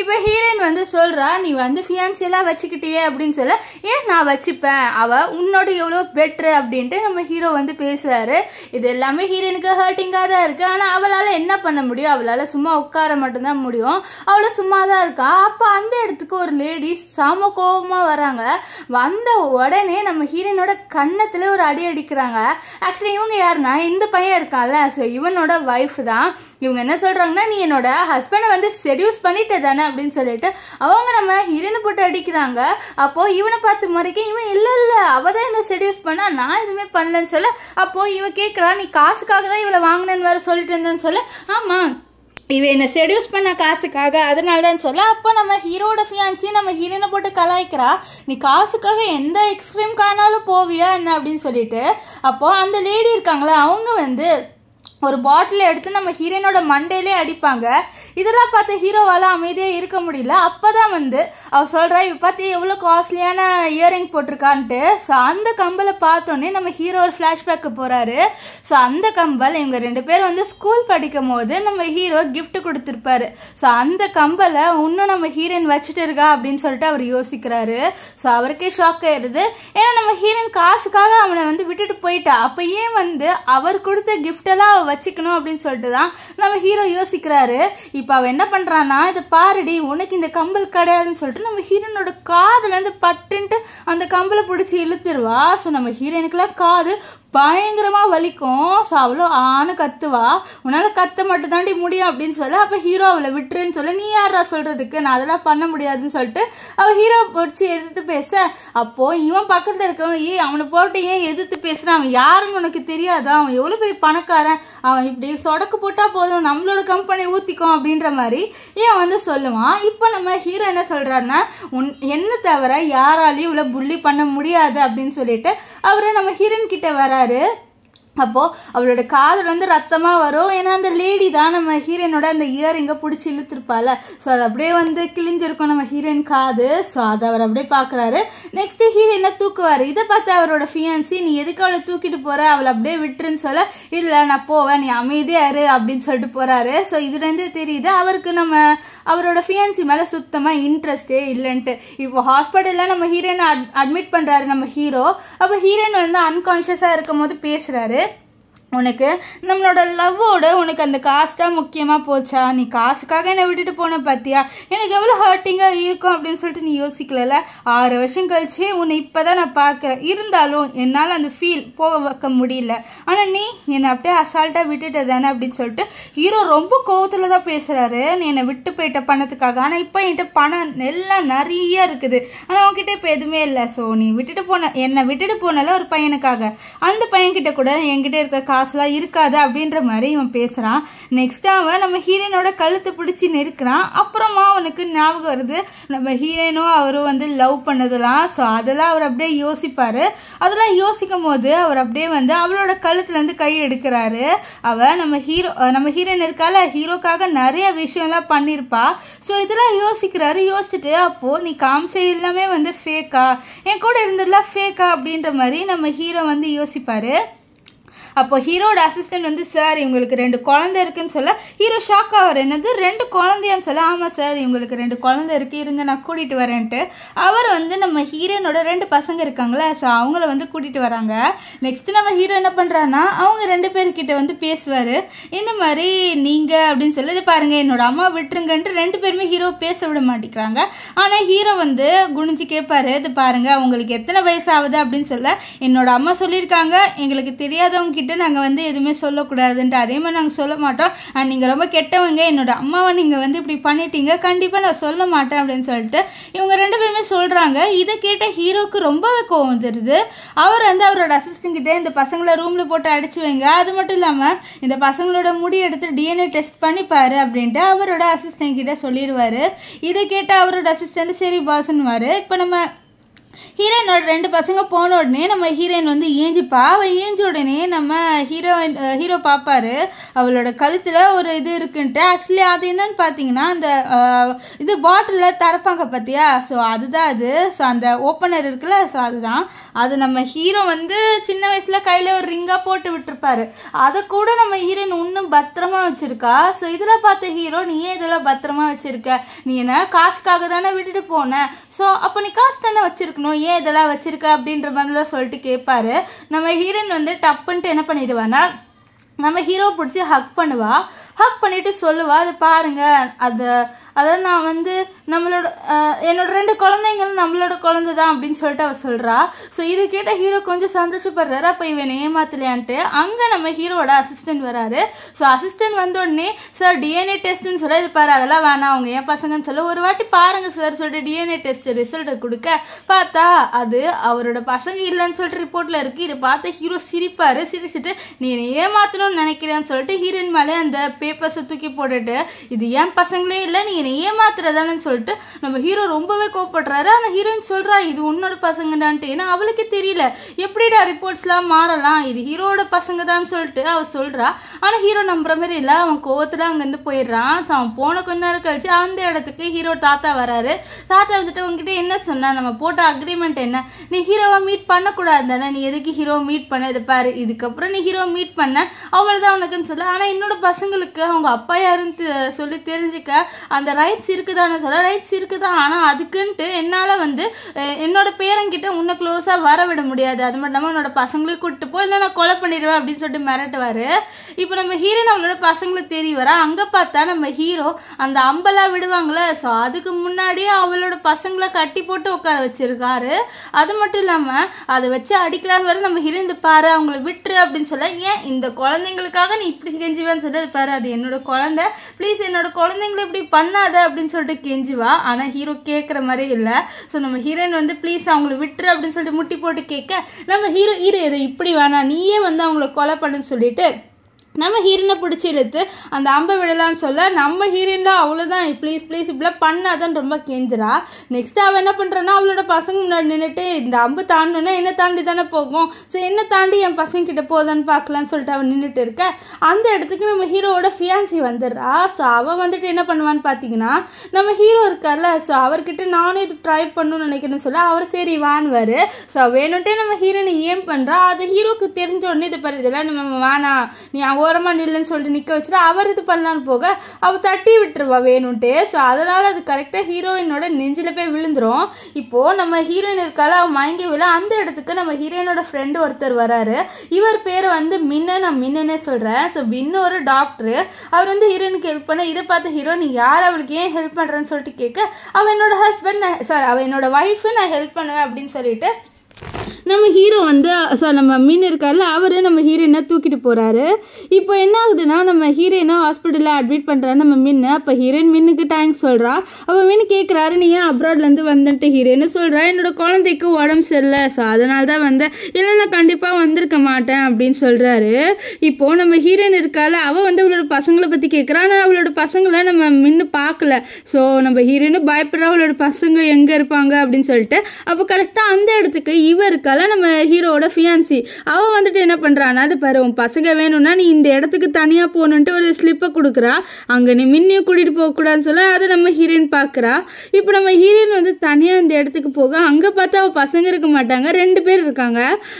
இப்போ ஹீரோயின் வந்து சொல்கிறா நீ வந்து ஃபியான்சியெல்லாம் வச்சுக்கிட்டியே அப்படின்னு சொல்ல ஏன் நான் வச்சுப்பேன் அவள் உன்னோட எவ்வளோ பெட்ரு அப்படின்ட்டு நம்ம ஹீரோ வந்து பேசுகிறாரு இது எல்லாமே ஹீரோயினுக்கு ஹர்ட்டிங்காக தான் இருக்குது ஆனால் அவளால் என்ன பண்ண முடியும் அவளால் சும்மா உட்கார மட்டும்தான் முடியும் அவளை சும்மா தான் இருக்கா அப்போ அந்த இடத்துக்கு ஒரு லேடிஸ் சா செம கோபமாக வராங்க வந்த உடனே நம்ம ஹீரோயினோட கன்னத்தில் ஒரு அடி அடிக்கிறாங்க ஆக்சுவலி இவங்க யாருன்னா இந்த பையன் இருக்கான்ல ஸோ இவனோட ஒய்ஃப் தான் இவங்க என்ன சொல்கிறாங்கன்னா நீ என்னோட ஹஸ்பண்டை வந்து செடியூஸ் பண்ணிட்டே தானே அப்படின்னு சொல்லிட்டு அவங்க நம்ம ஹீரோயினை போட்டு அடிக்கிறாங்க அப்போது இவனை பார்த்து முறைக்கு இவன் இல்லை இல்லை அவள் தான் என்ன செடியூஸ் பண்ணா நான் எதுவுமே பண்ணலன்னு சொல்ல அப்போது இவன் கேட்குறான் நீ காசுக்காக தான் இவளை வாங்கினேன்னு வேறு சொல்லிட்டு இருந்தேன்னு சொல்ல ஆமாம் இவ என்னை செடியூஸ் பண்ண காசுக்காக அதனால தான் சொல்ல அப்போ நம்ம ஹீரோட ஃபியான்சியை நம்ம ஹீரோனை போட்டு கலாய்க்கிறா நீ காசுக்காக எந்த காணாலும் போவியா என்ன அப்படின்னு சொல்லிட்டு அப்போ அந்த லேடி இருக்காங்களே அவங்க வந்து ஒரு பாட்டில் எடுத்து நம்ம ஹீரோயினோட மண்டையிலே அடிப்பாங்க இதெல்லாம் பார்த்து ஹீரோவால் அமைதியாக இருக்க முடியல அப்போ தான் வந்து அவர் சொல்கிறா இப்போ பார்த்து எவ்வளோ காஸ்ட்லியான இயரிங் போட்டிருக்கான்ட்டு ஸோ அந்த கம்பலை பார்த்தோன்னே நம்ம ஹீரோ ஒரு ஃப்ளாஷ்பேக்கு போகிறாரு ஸோ அந்த கம்பல் இவங்க ரெண்டு பேர் வந்து ஸ்கூல் படிக்கும் போது நம்ம ஹீரோ கிஃப்ட் கொடுத்துருப்பாரு ஸோ அந்த கம்பலை இன்னும் நம்ம ஹீரோயின் வச்சுட்டு இருக்கா அப்படின்னு சொல்லிட்டு அவர் யோசிக்கிறாரு ஸோ அவருக்கே ஷாக் ஆயிடுது ஏன்னா நம்ம ஹீரோயின் காசுக்காக அவனை வந்து விட்டுட்டு போயிட்டா அப்போ ஏன் வந்து அவர் கொடுத்த கிஃப்டெல்லாம் வச்சுக்கணும் அப்படின்னு சொல்லிட்டு தான் நம்ம ஹீரோ யோசிக்கிறாரு இப்போ அவன் என்ன பண்ணுறான்னா இதை பாருடி உனக்கு இந்த கம்பல் கிடையாதுன்னு சொல்லிட்டு நம்ம ஹீரோனோட காதுலேருந்து பட்டுன்ட்டு அந்த கம்பலை பிடிச்சி இழுத்துருவா ஸோ நம்ம ஹீரோனுக்குலாம் காது பயங்கரமாக வலிக்கும் ஸோ அவ்வளோ ஆணு கத்துவா உன்னால் கத்த மட்டும் தாண்டி முடியும் அப்படின்னு சொல்ல அப்போ ஹீரோ அவளை விட்டுருன்னு சொல்ல நீ யாரா சொல்கிறதுக்கு நான் அதெல்லாம் பண்ண முடியாதுன்னு சொல்லிட்டு அவள் ஹீரோ பிடிச்சி எதிர்த்து பேச அப்போது இவன் பக்கத்தில் இருக்கவன் ஏய் அவனை போட்டு ஏன் எதிர்த்து பேசுகிறான் அவன் யாருன்னு உனக்கு தெரியாதா அவன் எவ்வளோ பெரிய பணக்காரன் அவன் இப்படி சொடக்கு போட்டால் போதும் நம்மளோட கம்பெனி ஊற்றிக்கும் அப்படின்ற மாதிரி ஏன் வந்து சொல்லுவான் இப்போ நம்ம ஹீரோ என்ன சொல்கிறாருன்னா உன் என்ன தவிர யாராலையும் இவ்வளோ புள்ளி பண்ண முடியாது அப்படின்னு சொல்லிட்டு அவர் நம்ம ஹீரன் கிட்ட வராரு அப்போது அவளோட காதல் வந்து ரத்தமாக வரும் ஏன்னா அந்த லேடி தான் நம்ம ஹீரோயினோட அந்த இயர் எங்கே பிடிச்சி இழுத்துருப்பால ஸோ அது அப்படியே வந்து கிழிஞ்சிருக்கும் நம்ம ஹீரோயின் காது ஸோ அதை அவர் அப்படியே பார்க்குறாரு நெக்ஸ்ட்டு ஹீரோயினை தூக்குவார் இதை பார்த்து அவரோட ஃபியான்சி நீ எதுக்கு அவளை தூக்கிட்டு போகிற அவளை அப்படியே விட்டுருன்னு சொல்ல இல்லை நான் போவேன் நீ அமைதியாக இரு அப்படின்னு சொல்லிட்டு போகிறாரு ஸோ இதுலேருந்து தெரியுது அவருக்கு நம்ம அவரோட ஃபியான்சி மேலே சுத்தமாக இன்ட்ரெஸ்டே இல்லைன்ட்டு இப்போ ஹாஸ்பிட்டலில் நம்ம ஹீரோயினை அட் அட்மிட் பண்ணுறாரு நம்ம ஹீரோ அப்போ ஹீரோயின் வந்து அன்கான்ஷியஸாக இருக்கும் போது பேசுகிறாரு உனக்கு நம்மளோட லவ்வோட உனக்கு அந்த காசு தான் முக்கியமாக போச்சா நீ காசுக்காக என்னை விட்டுட்டு போன பார்த்தியா எனக்கு எவ்வளோ ஹர்ட்டிங்காக இருக்கும் அப்படின்னு சொல்லிட்டு நீ யோசிக்கலல ஆறு வருஷம் கழிச்சு உன்னை இப்போ தான் நான் பார்க்குறேன் இருந்தாலும் என்னால் அந்த ஃபீல் போக வைக்க முடியல ஆனால் நீ என்னை அப்படியே அசால்ட்டாக விட்டுட்ட தானே அப்படின்னு சொல்லிட்டு ஹீரோ ரொம்ப கோவத்தில் தான் பேசுகிறாரு நீ என்னை விட்டு போயிட்ட பணத்துக்காக ஆனால் இப்போ என்கிட்ட பணம் எல்லாம் நிறைய இருக்குது ஆனால் அவன்கிட்ட இப்போ எதுவுமே இல்லை ஸோ நீ விட்டுட்டு போன என்னை விட்டுட்டு போனால ஒரு பையனுக்காக அந்த பையன்கிட்ட கூட என்கிட்ட இருக்க கா காசுலாம் இருக்காது அப்படின்ற மாதிரி இவன் பேசுகிறான் நெக்ஸ்ட் அவன் நம்ம ஹீரோனோட கழுத்தை பிடிச்சி நிற்கிறான் அப்புறமா அவனுக்கு ஞாபகம் வருது நம்ம ஹீரோனும் அவரும் வந்து லவ் பண்ணதெல்லாம் ஸோ அதெல்லாம் அவர் அப்படியே யோசிப்பார் அதெல்லாம் யோசிக்கும் போது அவர் அப்படியே வந்து அவளோட கழுத்துலேருந்து கை எடுக்கிறாரு அவள் நம்ம ஹீரோ நம்ம ஹீரோயின் இருக்கால ஹீரோக்காக நிறைய விஷயம்லாம் பண்ணியிருப்பா ஸோ இதெல்லாம் யோசிக்கிறாரு யோசிச்சுட்டு அப்போது நீ காமிச்ச எல்லாமே வந்து ஃபேக்கா என் கூட இருந்ததுலாம் ஃபேக்கா அப்படின்ற மாதிரி நம்ம ஹீரோ வந்து யோசிப்பார் அப்போ ஹீரோட அசிஸ்டன்ட் வந்து சார் இவங்களுக்கு ரெண்டு குழந்தை இருக்குன்னு சொல்ல ஹீரோ ஷாக் அவர் என்னது ரெண்டு குழந்தையான்னு சொல்ல ஆமாம் சார் இவங்களுக்கு ரெண்டு குழந்தை இருக்குது இருங்க நான் கூட்டிகிட்டு வரேன்ட்டு அவர் வந்து நம்ம ஹீரோனோட ரெண்டு பசங்க இருக்காங்களே ஸோ அவங்கள வந்து கூட்டிகிட்டு வராங்க நெக்ஸ்ட்டு நம்ம ஹீரோ என்ன பண்ணுறான்னா அவங்க ரெண்டு பேர்கிட்ட வந்து பேசுவார் இந்த மாதிரி நீங்கள் அப்படின்னு சொல்லி இது பாருங்கள் என்னோட அம்மா விட்டுருங்கன்ட்டு ரெண்டு பேருமே ஹீரோ பேச விட மாட்டேங்கிறாங்க ஆனால் ஹீரோ வந்து குனிஞ்சு கேட்பாரு இது பாருங்கள் அவங்களுக்கு எத்தனை வயசு ஆகுது அப்படின்னு சொல்ல என்னோட அம்மா சொல்லியிருக்காங்க எங்களுக்கு தெரியாதவங்க கிட்ட நாங்கள் வந்து எதுவுமே சொல்லக்கூடாதுன்ட்டு அதே மாதிரி நாங்கள் சொல்ல மாட்டோம் நீங்கள் ரொம்ப கெட்டவங்க என்னோட அம்மாவை நீங்கள் வந்து இப்படி பண்ணிட்டீங்க கண்டிப்பாக நான் சொல்ல மாட்டேன் அப்படின்னு சொல்லிட்டு இவங்க ரெண்டு பேருமே சொல்கிறாங்க இதை கேட்ட ஹீரோக்கு ரொம்பவே கோவம் வந்துடுது அவர் வந்து அவரோட அசிஸ்டன் கிட்டே இந்த பசங்களை ரூமில் போட்டு அடிச்சு வைங்க அது மட்டும் இல்லாமல் இந்த பசங்களோட முடி எடுத்து டிஎன்ஏ டெஸ்ட் பண்ணி பாரு அப்படின்ட்டு அவரோட அசிஸ்டன் கிட்ட சொல்லிடுவார் இதை கேட்டால் அவரோட அசிஸ்டன்ட் சரி பாசன்வார் இப்போ நம்ம ஹீரோயினோட ரெண்டு பசங்க போன உடனே நம்ம ஹீரோயின் வந்து ஏஞ்சி அவள் ஏஞ்ச உடனே நம்ம ஹீரோயின் ஹீரோ பார்ப்பாரு அவளோட கழுத்தில் ஒரு இது இருக்குன்ட்டு ஆக்சுவலி அது என்னன்னு பார்த்தீங்கன்னா அந்த இது பாட்டிலில் திறப்பாங்க பார்த்தியா ஸோ அதுதான் அது ஸோ அந்த ஓப்பனர் இருக்குல்ல ஸோ அதுதான் அது நம்ம ஹீரோ வந்து சின்ன வயசில் கையில் ஒரு ரிங்காக போட்டு விட்டுருப்பாரு அதை கூட நம்ம ஹீரோயின் இன்னும் பத்திரமா வச்சுருக்கா ஸோ இதில் பார்த்த ஹீரோ நீ ஏன் இதெல்லாம் பத்திரமா வச்சுருக்க நீ என்ன காசுக்காக தானே விட்டுட்டு போன ஸோ அப்போ நீ காசு தானே வச்சுருக்க இருக்கணும் ஏன் இதெல்லாம் வச்சிருக்க அப்படின்ற மாதிரிலாம் சொல்லிட்டு கேட்பாரு நம்ம ஹீரோயின் வந்து டப்புன்ட்டு என்ன பண்ணிடுவானா நம்ம ஹீரோ பிடிச்சி ஹக் பண்ணுவா ஹக் பண்ணிவிட்டு சொல்லுவா அது பாருங்கள் அது அதாவது நான் வந்து நம்மளோட என்னோட ரெண்டு குழந்தைங்களும் நம்மளோட குழந்தை தான் அப்படின்னு சொல்லிட்டு அவர் சொல்றா ஸோ இது கேட்ட ஹீரோ கொஞ்சம் சந்தோஷப்படுறாரு அப்போ இவன் ஏமாத்தலையான்ட்டு அங்கே நம்ம ஹீரோட அசிஸ்டன்ட் வராரு ஸோ அசிஸ்டன்ட் உடனே சார் டிஎன்ஏ டெஸ்ட்னு சொல்ல இது பாரு அதெல்லாம் வேணாம் அவங்க என் பசங்கன்னு சொல்ல ஒரு வாட்டி பாருங்கள் சார் சொல்லிட்டு டிஎன்ஏ டெஸ்ட் ரிசல்ட்டை கொடுக்க பார்த்தா அது அவரோட பசங்க இல்லைன்னு சொல்லிட்டு ரிப்போர்ட்டில் இருக்குது இதை பார்த்து ஹீரோ சிரிப்பார் சிரிச்சுட்டு நீ என்னை ஏமாற்றணும்னு நினைக்கிறேன்னு சொல்லிட்டு ஹீரோயின் மேலே அந்த பேப்பர்ஸை தூக்கி போட்டுட்டு இது ஏன் பசங்களே இல்லை நீ என்னை ஏமாத்துறதானு சொல்லிட்டு சொல்லிட்டு நம்ம ஹீரோ ரொம்பவே கோவப்படுறாரு ஆனால் ஹீரோயின் சொல்கிறா இது உன்னோட பசங்கடான்ட்டு ஏன்னா அவளுக்கு தெரியல எப்படிடா ரிப்போர்ட்ஸ்லாம் மாறலாம் இது ஹீரோட பசங்க தான் சொல்லிட்டு அவள் சொல்கிறா ஆனால் ஹீரோ நம்புற மாதிரி இல்லை அவன் கோவத்தில் அங்கேருந்து போயிடுறான் ஸோ அவன் போன கொஞ்ச நேரம் கழிச்சு அந்த இடத்துக்கு ஹீரோ தாத்தா வராரு தாத்தா வந்துட்டு உங்ககிட்ட என்ன சொன்னா நம்ம போட்ட அக்ரிமெண்ட் என்ன நீ ஹீரோவை மீட் பண்ணக்கூடாது தானே நீ எதுக்கு ஹீரோ மீட் பண்ண இதை பாரு இதுக்கப்புறம் நீ ஹீரோ மீட் பண்ண அவ்வளோதான் உனக்குன்னு சொல்ல ஆனால் என்னோட பசங்களுக்கு அவங்க அப்பா யாருன்னு சொல்லி தெரிஞ்சுக்க அந்த ரைட்ஸ் இருக்குதான்னு சொல்ல ரைட்ஸ் இருக்குது தான் ஆனால் அதுக்குன்ட்டு என்னால் வந்து என்னோட பேரங்கிட்ட உன்னை க்ளோஸாக வர விட முடியாது அது மட்டும் இல்லாமல் என்னோட பசங்களையும் கூப்பிட்டு போய் இல்லை நான் கொலை பண்ணிடுவேன் அப்படின்னு சொல்லிட்டு மிரட்டுவார் இப்போ நம்ம ஹீரோயின் அவங்களோட பசங்களுக்கு தெரிய வர அங்கே பார்த்தா நம்ம ஹீரோ அந்த அம்பலாக விடுவாங்களே ஸோ அதுக்கு முன்னாடியே அவளோட பசங்களை கட்டி போட்டு உட்கார வச்சிருக்காரு அது மட்டும் இல்லாமல் அதை வச்சு அடிக்கலான்னு வர நம்ம ஹீரோந்து பாரு அவங்கள விட்டுரு அப்படின்னு சொல்ல ஏன் இந்த குழந்தைங்களுக்காக நீ இப்படி கெஞ்சுவேன்னு சொல்லி அது பாரு அது என்னோட குழந்தை ப்ளீஸ் என்னோட குழந்தைங்களை இப்படி பண்ணாத அப்படின்னு சொல்லிட்டு கெஞ்சி செஞ்சுவா ஆனால் ஹீரோ கேட்குற மாதிரி இல்லை ஸோ நம்ம ஹீரோயின் வந்து ப்ளீஸ் அவங்கள விட்டுரு அப்படின்னு சொல்லிட்டு முட்டி போட்டு கேட்க நம்ம ஹீரோ ஹீரோ இதை இப்படி வேணாம் நீயே வந்து அவங்கள கொலை பண்ணுன்னு சொல்லிட்டு நம்ம ஹீரோனை பிடிச்சி இழுத்து அந்த அம்பை விடலான்னு சொல்ல நம்ம ஹீரோயினில் அவ்வளோதான் ப்ளீஸ் ப்ளீஸ் இப்படிலாம் பண்ணாதான் ரொம்ப கெஞ்சுறா நெக்ஸ்ட் அவள் என்ன பண்ணுறான்னா அவளோட பசங்க முன்னாடி நின்றுட்டு இந்த அம்பு தாண்டணுன்னா என்ன தாண்டி தானே போகும் ஸோ என்ன தாண்டி என் பசங்க கிட்ட போதான்னு பார்க்கலான்னு சொல்லிட்டு அவன் நின்றுட்டு இருக்க அந்த இடத்துக்கு நம்ம ஹீரோவோட ஃபியான்சி வந்துடுறா ஸோ அவள் வந்துட்டு என்ன பண்ணுவான்னு பார்த்தீங்கன்னா நம்ம ஹீரோ இருக்கார்ல ஸோ அவர்கிட்ட நானும் இது ட்ரை பண்ணணும்னு நினைக்கிறேன்னு சொல்ல அவர் சரி வான்வார் ஸோ வேணும்ட்டே நம்ம ஹீரோனை ஏன் பண்ணுறா அது ஹீரோக்கு தெரிஞ்ச உடனே இது பரிதெல்லாம் நம்ம வேணாம் நீ ஓரமாக நில்லுன்னு சொல்லிட்டு நிற்க வச்சுட்டு அவர் இது பண்ணலான்னு போக அவள் தட்டி விட்டுருவா வேணும்ட்டு ஸோ அதனால் அது கரெக்டாக ஹீரோயினோட நெஞ்சில் போய் விழுந்துரும் இப்போது நம்ம ஹீரோயின் இருக்கால அவள் மயங்கி விழ அந்த இடத்துக்கு நம்ம ஹீரோயினோட ஃப்ரெண்டு ஒருத்தர் வராரு இவர் பேர் வந்து மின்ன நான் மின்னனே சொல்கிறேன் ஸோ மின்ன ஒரு டாக்டரு அவர் வந்து ஹீரோயினுக்கு ஹெல்ப் பண்ண இதை பார்த்து ஹீரோயின் யார் அவளுக்கு ஏன் ஹெல்ப் பண்ணுறேன்னு சொல்லிட்டு கேட்க அவன் என்னோட ஹஸ்பண்ட் நான் சாரி அவன் என்னோட ஒய்ஃபு நான் ஹெல்ப் பண்ணுவேன் அப்படின்னு சொல்லிட்டு நம்ம ஹீரோ வந்து ஸோ நம்ம மீன் இருக்கார்ல அவர் நம்ம ஹீரோயினா தூக்கிட்டு போகிறாரு இப்போ என்ன ஆகுதுன்னா நம்ம ஹீரோயினா ஹாஸ்பிட்டலில் அட்மிட் பண்ணுறாரு நம்ம மீன் அப்போ ஹீரோயின் மீனுக்கு தேங்க்ஸ் சொல்கிறா அப்போ மீன் கேட்குறாரு நீ ஏன் அப்ராட்லேருந்து வந்துட்டு ஹீரோயின்னு சொல்கிறா என்னோடய குழந்தைக்கு உடம்பு சரியில்லை ஸோ அதனால தான் வந்தேன் இல்லை நான் கண்டிப்பாக வந்திருக்க மாட்டேன் அப்படின்னு சொல்கிறாரு இப்போது நம்ம ஹீரோயின் இருக்கால அவள் வந்து அவளோட பசங்களை பற்றி கேட்குறா ஆனால் அவளோட பசங்களை நம்ம மின்னு பார்க்கல ஸோ நம்ம ஹீரோயினும் பயப்படுறா அவளோட பசங்க எங்கே இருப்பாங்க அப்படின்னு சொல்லிட்டு அப்போ கரெக்டாக அந்த இடத்துக்கு இவ இருக்கால நம்ம ஹீரோவோட ஃபியான்சி அவள் வந்துட்டு என்ன பண்ணுறான் அது பாரு உன் பசங்க வேணும்னா நீ இந்த இடத்துக்கு தனியாக போகணுன்ட்டு ஒரு ஸ்லிப்பை கொடுக்குறா அங்கே நீ மின்னியும் கூட்டிகிட்டு போகக்கூடாதுன்னு சொல்ல அதை நம்ம ஹீரோயின் பார்க்குறா இப்போ நம்ம ஹீரோயின் வந்து தனியாக இந்த இடத்துக்கு போக அங்கே பார்த்தா அவள் பசங்க இருக்க மாட்டாங்க ரெண்டு பேர் இருக்காங்க